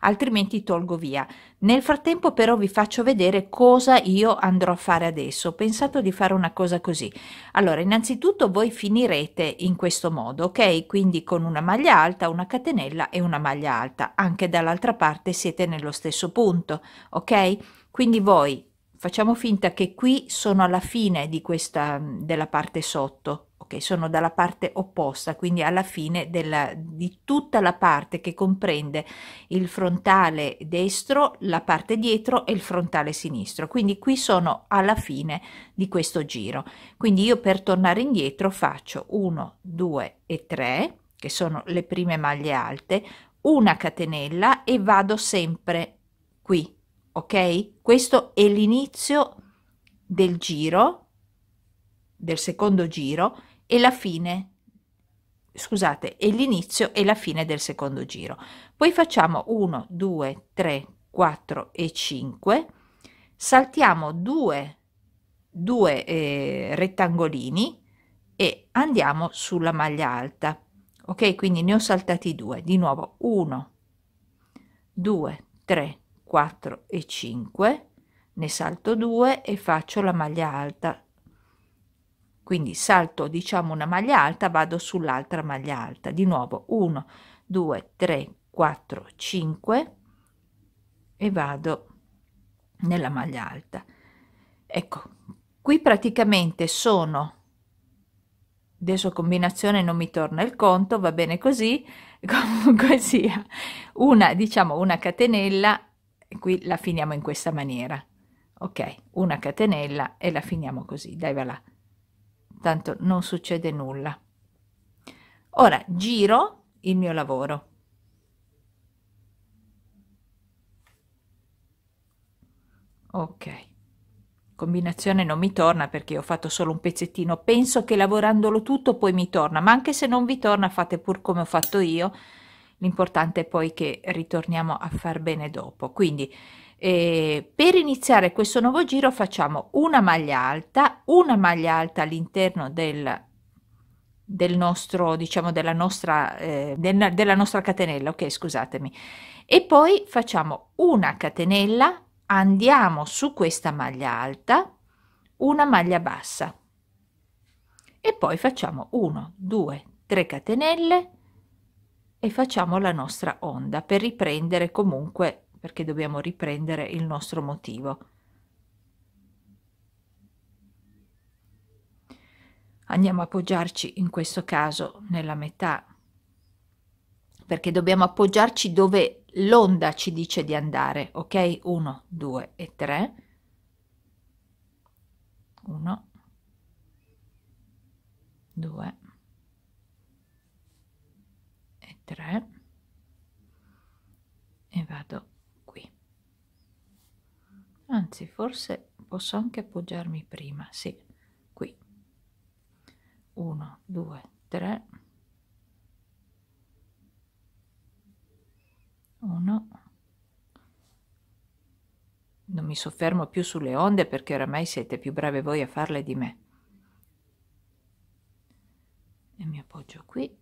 altrimenti tolgo via. Nel frattempo però vi faccio vedere cosa io andrò a fare adesso. Ho pensato di fare una cosa così. Allora, innanzitutto voi finirete in questo modo, ok? Quindi con una maglia alta, una catenella e una maglia alta. Anche dall'altra parte siete nello stesso punto, ok? Quindi voi facciamo finta che qui sono alla fine di questa della parte sotto, ok sono dalla parte opposta quindi alla fine della, di tutta la parte che comprende il frontale destro la parte dietro e il frontale sinistro quindi qui sono alla fine di questo giro quindi io per tornare indietro faccio 1 2 e 3 che sono le prime maglie alte una catenella e vado sempre qui ok questo è l'inizio del giro del secondo giro e la fine scusate, è l'inizio e la fine del secondo giro. Poi facciamo 1, 2, 3, 4 e 5, saltiamo 2 2 eh, rettangolini e andiamo sulla maglia alta. Ok, quindi ne ho saltati due, di nuovo 1, 2, 3, 4 e 5, ne salto 2 e faccio la maglia alta quindi salto diciamo una maglia alta, vado sull'altra maglia alta. Di nuovo 1, 2, 3, 4, 5 e vado nella maglia alta. Ecco, qui praticamente sono adesso combinazione non mi torna il conto, va bene così, comunque sia, una, diciamo, una catenella, qui la finiamo in questa maniera, ok, una catenella e la finiamo così, dai va là tanto non succede nulla. Ora giro il mio lavoro. Ok, combinazione non mi torna perché ho fatto solo un pezzettino. Penso che lavorandolo tutto poi mi torna, ma anche se non vi torna fate pur come ho fatto io. L'importante è poi che ritorniamo a far bene dopo. Quindi e per iniziare questo nuovo giro facciamo una maglia alta, una maglia alta all'interno del del nostro diciamo della nostra eh, della nostra catenella ok scusatemi e poi facciamo una catenella andiamo su questa maglia alta una maglia bassa e poi facciamo 1 2 3 catenelle e facciamo la nostra onda per riprendere comunque perché dobbiamo riprendere il nostro motivo. Andiamo a appoggiarci in questo caso nella metà, perché dobbiamo appoggiarci dove l'onda ci dice di andare, ok? 1, 2 e 3. 1, 2 e 3 e vado anzi forse posso anche appoggiarmi prima sì qui 1 2 3 1 non mi soffermo più sulle onde perché oramai siete più brave voi a farle di me e mi appoggio qui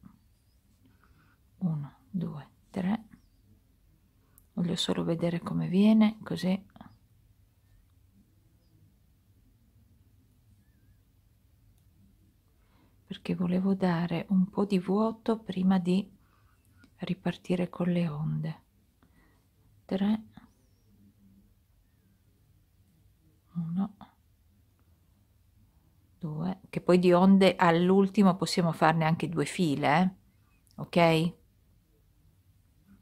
1 2 3 voglio solo vedere come viene così perché volevo dare un po' di vuoto prima di ripartire con le onde 3 1 2 che poi di onde all'ultimo possiamo farne anche due file eh? ok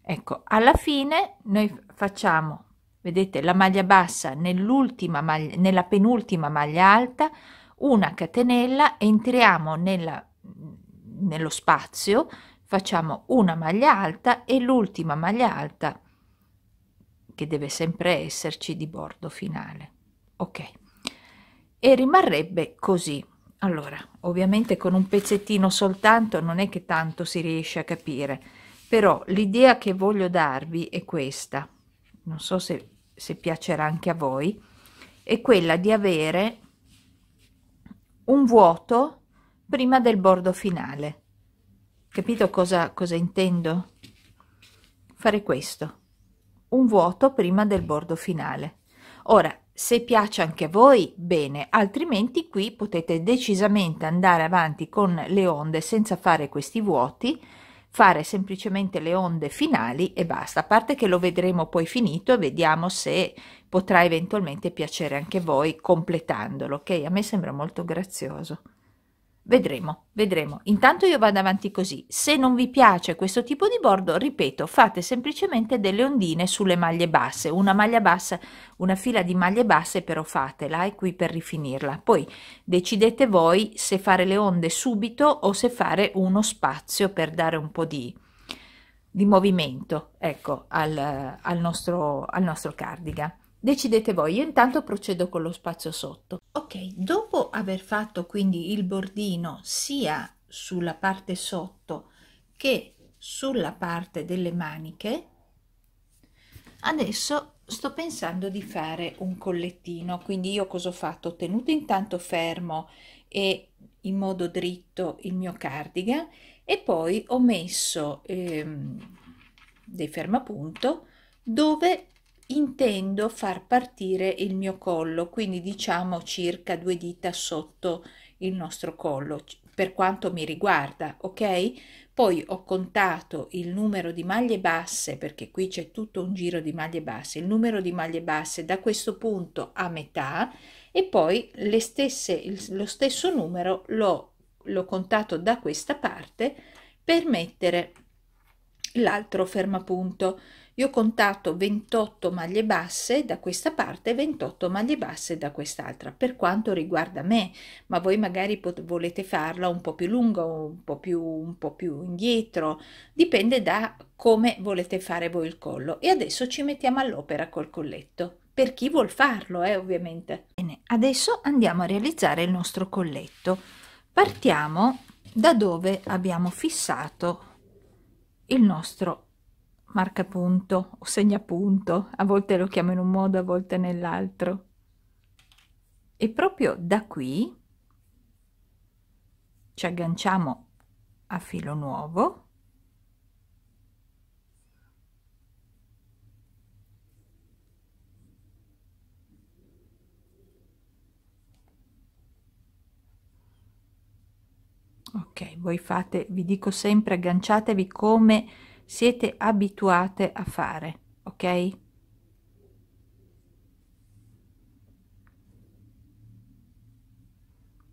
ecco alla fine noi facciamo vedete la maglia bassa nell'ultima maglia nella penultima maglia alta una catenella, entriamo nella, nello spazio, facciamo una maglia alta e l'ultima maglia alta che deve sempre esserci di bordo finale. Ok. E rimarrebbe così. Allora, ovviamente con un pezzettino soltanto non è che tanto si riesce a capire, però l'idea che voglio darvi è questa, non so se, se piacerà anche a voi, è quella di avere un vuoto prima del bordo finale. Capito cosa, cosa intendo? Fare questo, un vuoto prima del bordo finale. Ora, se piace anche a voi, bene, altrimenti qui potete decisamente andare avanti con le onde senza fare questi vuoti, fare semplicemente le onde finali e basta, a parte che lo vedremo poi finito e vediamo se potrà eventualmente piacere anche voi completandolo, ok? A me sembra molto grazioso. Vedremo, vedremo. Intanto io vado avanti così. Se non vi piace questo tipo di bordo, ripeto, fate semplicemente delle ondine sulle maglie basse, una maglia bassa, una fila di maglie basse però fatela e qui per rifinirla. Poi decidete voi se fare le onde subito o se fare uno spazio per dare un po' di, di movimento, ecco, al, al, nostro, al nostro cardigan. Decidete voi, io intanto procedo con lo spazio sotto. Ok, dopo aver fatto quindi il bordino sia sulla parte sotto che sulla parte delle maniche, adesso sto pensando di fare un collettino. Quindi io cosa ho fatto? Ho tenuto intanto fermo e in modo dritto il mio cardigan e poi ho messo ehm, dei fermapunto dove intendo far partire il mio collo, quindi diciamo circa due dita sotto il nostro collo per quanto mi riguarda, ok? Poi ho contato il numero di maglie basse perché qui c'è tutto un giro di maglie basse, il numero di maglie basse da questo punto a metà e poi le stesse, lo stesso numero l'ho, l'ho contato da questa parte per mettere l'altro fermapunto. Io ho contato 28 maglie basse da questa parte e 28 maglie basse da quest'altra, per quanto riguarda me, ma voi magari pot- volete farla un po' più lunga o un po' più, un po più indietro, dipende da come volete fare voi il collo. E adesso ci mettiamo all'opera col colletto per chi vuol farlo, eh, ovviamente. Bene, adesso andiamo a realizzare il nostro colletto. Partiamo da dove abbiamo fissato il nostro colletto marca punto o segna punto, a volte lo chiamo in un modo, a volte nell'altro. E proprio da qui ci agganciamo a filo nuovo ok voi fate vi dico sempre agganciatevi come siete abituate a fare, ok?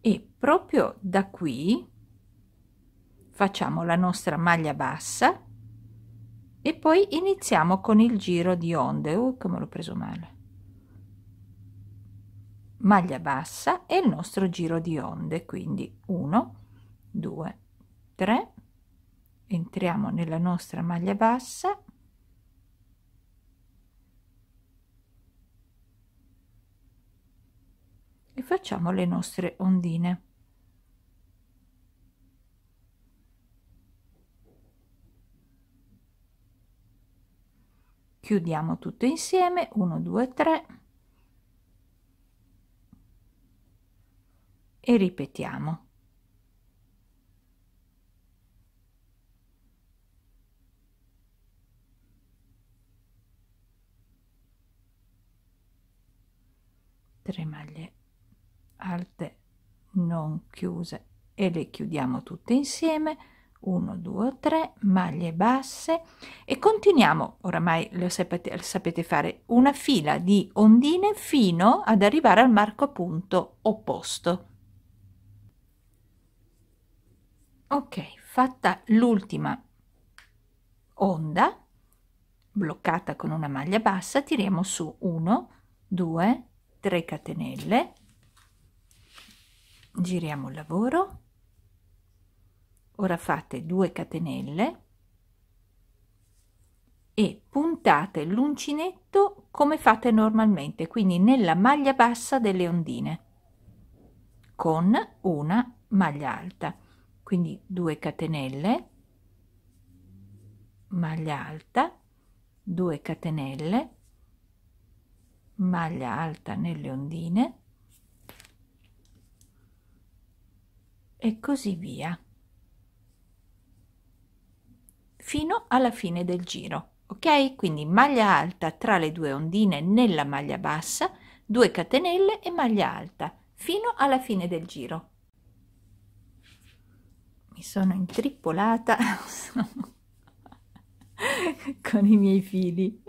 E proprio da qui facciamo la nostra maglia bassa e poi iniziamo con il giro di onde. Uh, come l'ho preso male. Maglia bassa e il nostro giro di onde, quindi 1, 2, 3, entriamo nella nostra maglia bassa e facciamo le nostre ondine chiudiamo tutto insieme 1 2 3 e ripetiamo 3 maglie alte non chiuse e le chiudiamo tutte insieme 1 2 3 maglie basse e continuiamo oramai lo sapete, lo sapete fare una fila di ondine fino ad arrivare al marco punto opposto ok fatta l'ultima onda bloccata con una maglia bassa tiriamo su 1 2 3 3 catenelle giriamo il lavoro ora fate 2 catenelle e puntate l'uncinetto come fate normalmente quindi nella maglia bassa delle ondine con una maglia alta quindi 2 catenelle maglia alta 2 catenelle maglia alta nelle ondine e così via fino alla fine del giro ok quindi maglia alta tra le due ondine nella maglia bassa 2 catenelle e maglia alta fino alla fine del giro mi sono intrippolata con i miei fili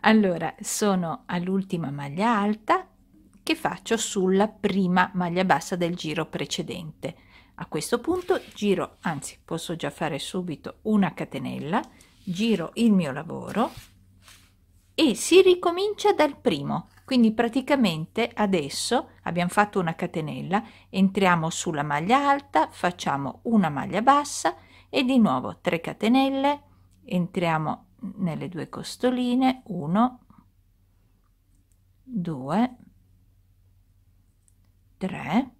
allora sono all'ultima maglia alta che faccio sulla prima maglia bassa del giro precedente a questo punto giro anzi posso già fare subito una catenella giro il mio lavoro e si ricomincia dal primo quindi praticamente adesso abbiamo fatto una catenella entriamo sulla maglia alta facciamo una maglia bassa e di nuovo 3 catenelle entriamo nelle due costoline 1 2 3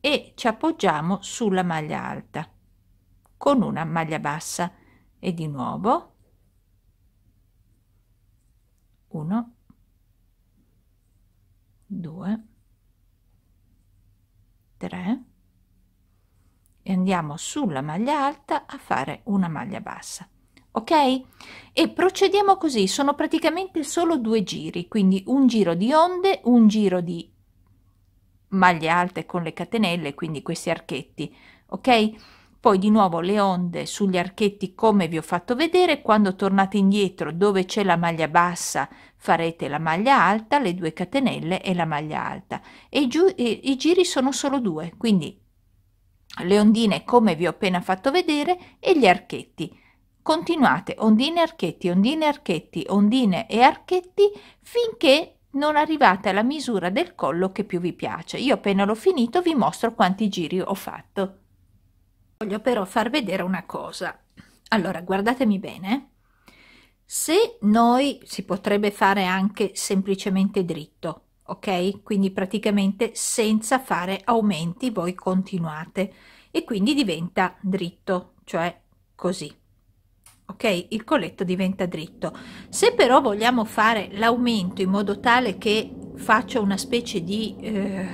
e ci appoggiamo sulla maglia alta con una maglia bassa e di nuovo 1 2 3 e andiamo sulla maglia alta a fare una maglia bassa ok? E procediamo così, sono praticamente solo due giri, quindi un giro di onde, un giro di maglie alte con le catenelle, quindi questi archetti, ok? Poi di nuovo le onde sugli archetti come vi ho fatto vedere, quando tornate indietro dove c'è la maglia bassa farete la maglia alta, le due catenelle e la maglia alta. E, giù, e i giri sono solo due, quindi le ondine come vi ho appena fatto vedere e gli archetti. Continuate ondine archetti, ondine archetti, ondine e archetti finché non arrivate alla misura del collo che più vi piace. Io appena l'ho finito vi mostro quanti giri ho fatto. Voglio però far vedere una cosa. Allora, guardatemi bene. Se noi si potrebbe fare anche semplicemente dritto, ok quindi praticamente senza fare aumenti voi continuate e quindi diventa dritto cioè così ok il colletto diventa dritto se però vogliamo fare l'aumento in modo tale che faccia una specie di eh,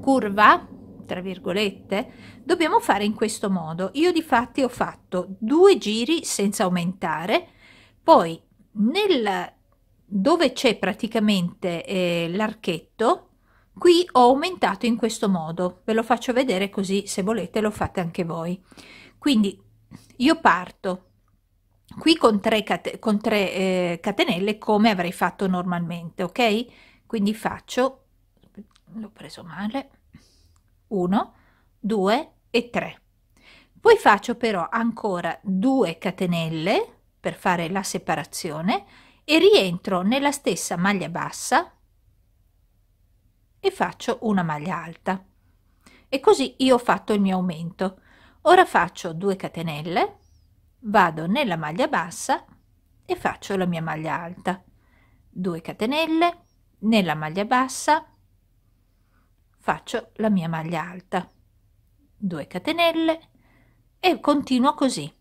curva tra virgolette dobbiamo fare in questo modo io di fatti ho fatto due giri senza aumentare poi nel dove c'è praticamente eh, l'archetto qui ho aumentato in questo modo ve lo faccio vedere così se volete lo fate anche voi quindi io parto qui con 3 cate con tre eh, catenelle come avrei fatto normalmente ok quindi faccio l'ho preso male 1 2 e 3 poi faccio però ancora 2 catenelle per fare la separazione e rientro nella stessa maglia bassa e faccio una maglia alta e così io ho fatto il mio aumento ora faccio 2 catenelle vado nella maglia bassa e faccio la mia maglia alta 2 catenelle nella maglia bassa faccio la mia maglia alta 2 catenelle e continuo così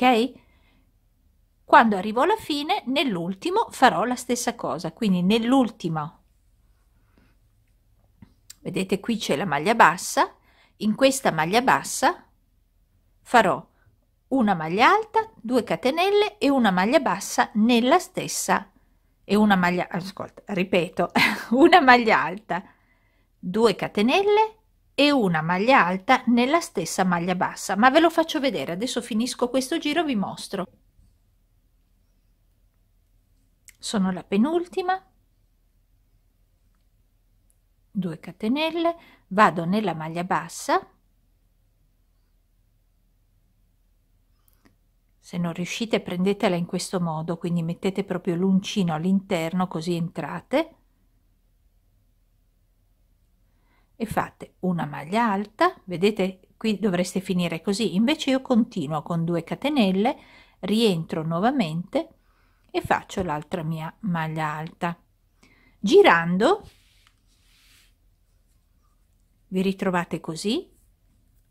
ok? Quando arrivo alla fine, nell'ultimo farò la stessa cosa, quindi nell'ultimo, vedete qui c'è la maglia bassa, in questa maglia bassa farò una maglia alta, 2 catenelle e una maglia bassa nella stessa e una maglia, ascolta, ripeto, una maglia alta, 2 catenelle e una maglia alta nella stessa maglia bassa, ma ve lo faccio vedere, adesso finisco questo giro vi mostro. Sono la penultima, 2 catenelle, vado nella maglia bassa, se non riuscite prendetela in questo modo, quindi mettete proprio l'uncino all'interno così entrate, e fate una maglia alta vedete qui dovreste finire così invece io continuo con 2 catenelle rientro nuovamente e faccio l'altra mia maglia alta girando vi ritrovate così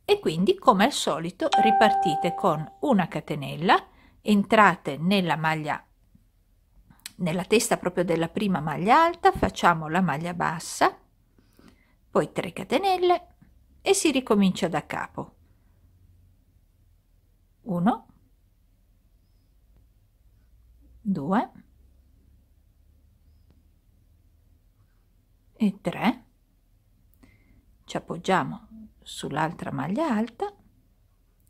e quindi come al solito ripartite con una catenella entrate nella maglia nella testa proprio della prima maglia alta facciamo la maglia bassa poi 3 catenelle e si ricomincia da capo 1 2 e 3 ci appoggiamo sull'altra maglia alta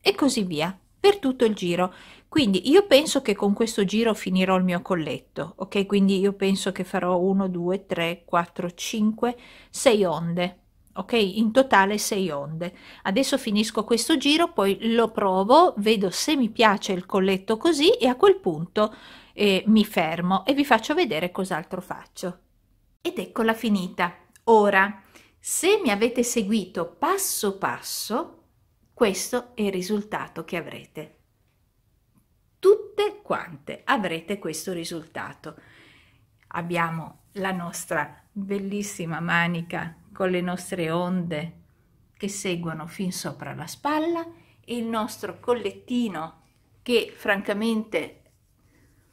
e così via per tutto il giro. Quindi io penso che con questo giro finirò il mio colletto, ok? Quindi io penso che farò 1, 2, 3, 4, 5, 6 onde, ok? In totale 6 onde. Adesso finisco questo giro, poi lo provo, vedo se mi piace il colletto così e a quel punto eh, mi fermo e vi faccio vedere cos'altro faccio. Ed eccola finita. Ora, se mi avete seguito passo passo, questo è il risultato che avrete. Tutte quante avrete questo risultato. Abbiamo la nostra bellissima manica con le nostre onde che seguono fin sopra la spalla e il nostro collettino che francamente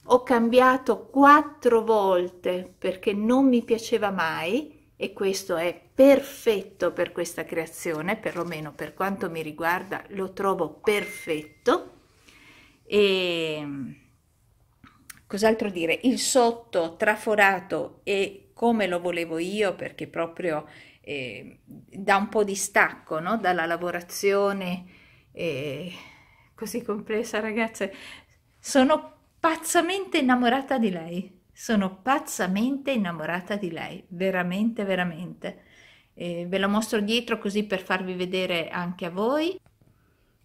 ho cambiato quattro volte perché non mi piaceva mai e questo è perfetto per questa creazione, perlomeno per quanto mi riguarda lo trovo perfetto. E mm, cos'altro dire? Il sotto traforato e come lo volevo io perché proprio eh, dà un po' di stacco no? dalla lavorazione eh, così complessa ragazze sono pazzamente innamorata di lei sono pazzamente innamorata di lei, veramente, veramente. Eh, ve la mostro dietro così per farvi vedere anche a voi.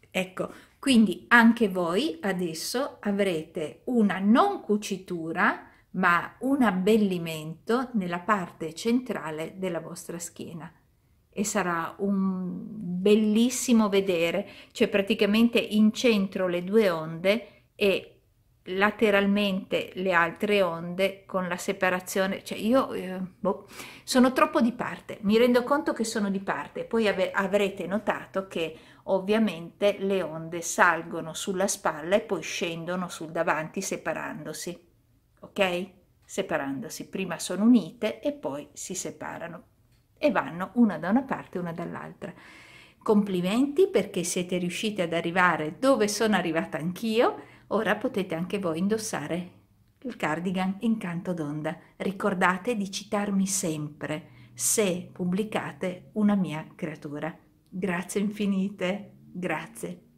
Ecco, quindi anche voi adesso avrete una non cucitura ma un abbellimento nella parte centrale della vostra schiena e sarà un bellissimo vedere, cioè praticamente in centro le due onde e lateralmente le altre onde con la separazione cioè io eh, boh, sono troppo di parte mi rendo conto che sono di parte poi ave- avrete notato che ovviamente le onde salgono sulla spalla e poi scendono sul davanti separandosi ok separandosi prima sono unite e poi si separano e vanno una da una parte una dall'altra complimenti perché siete riusciti ad arrivare dove sono arrivata anch'io Ora potete anche voi indossare il cardigan in canto d'onda. Ricordate di citarmi sempre se pubblicate una mia creatura. Grazie infinite, grazie.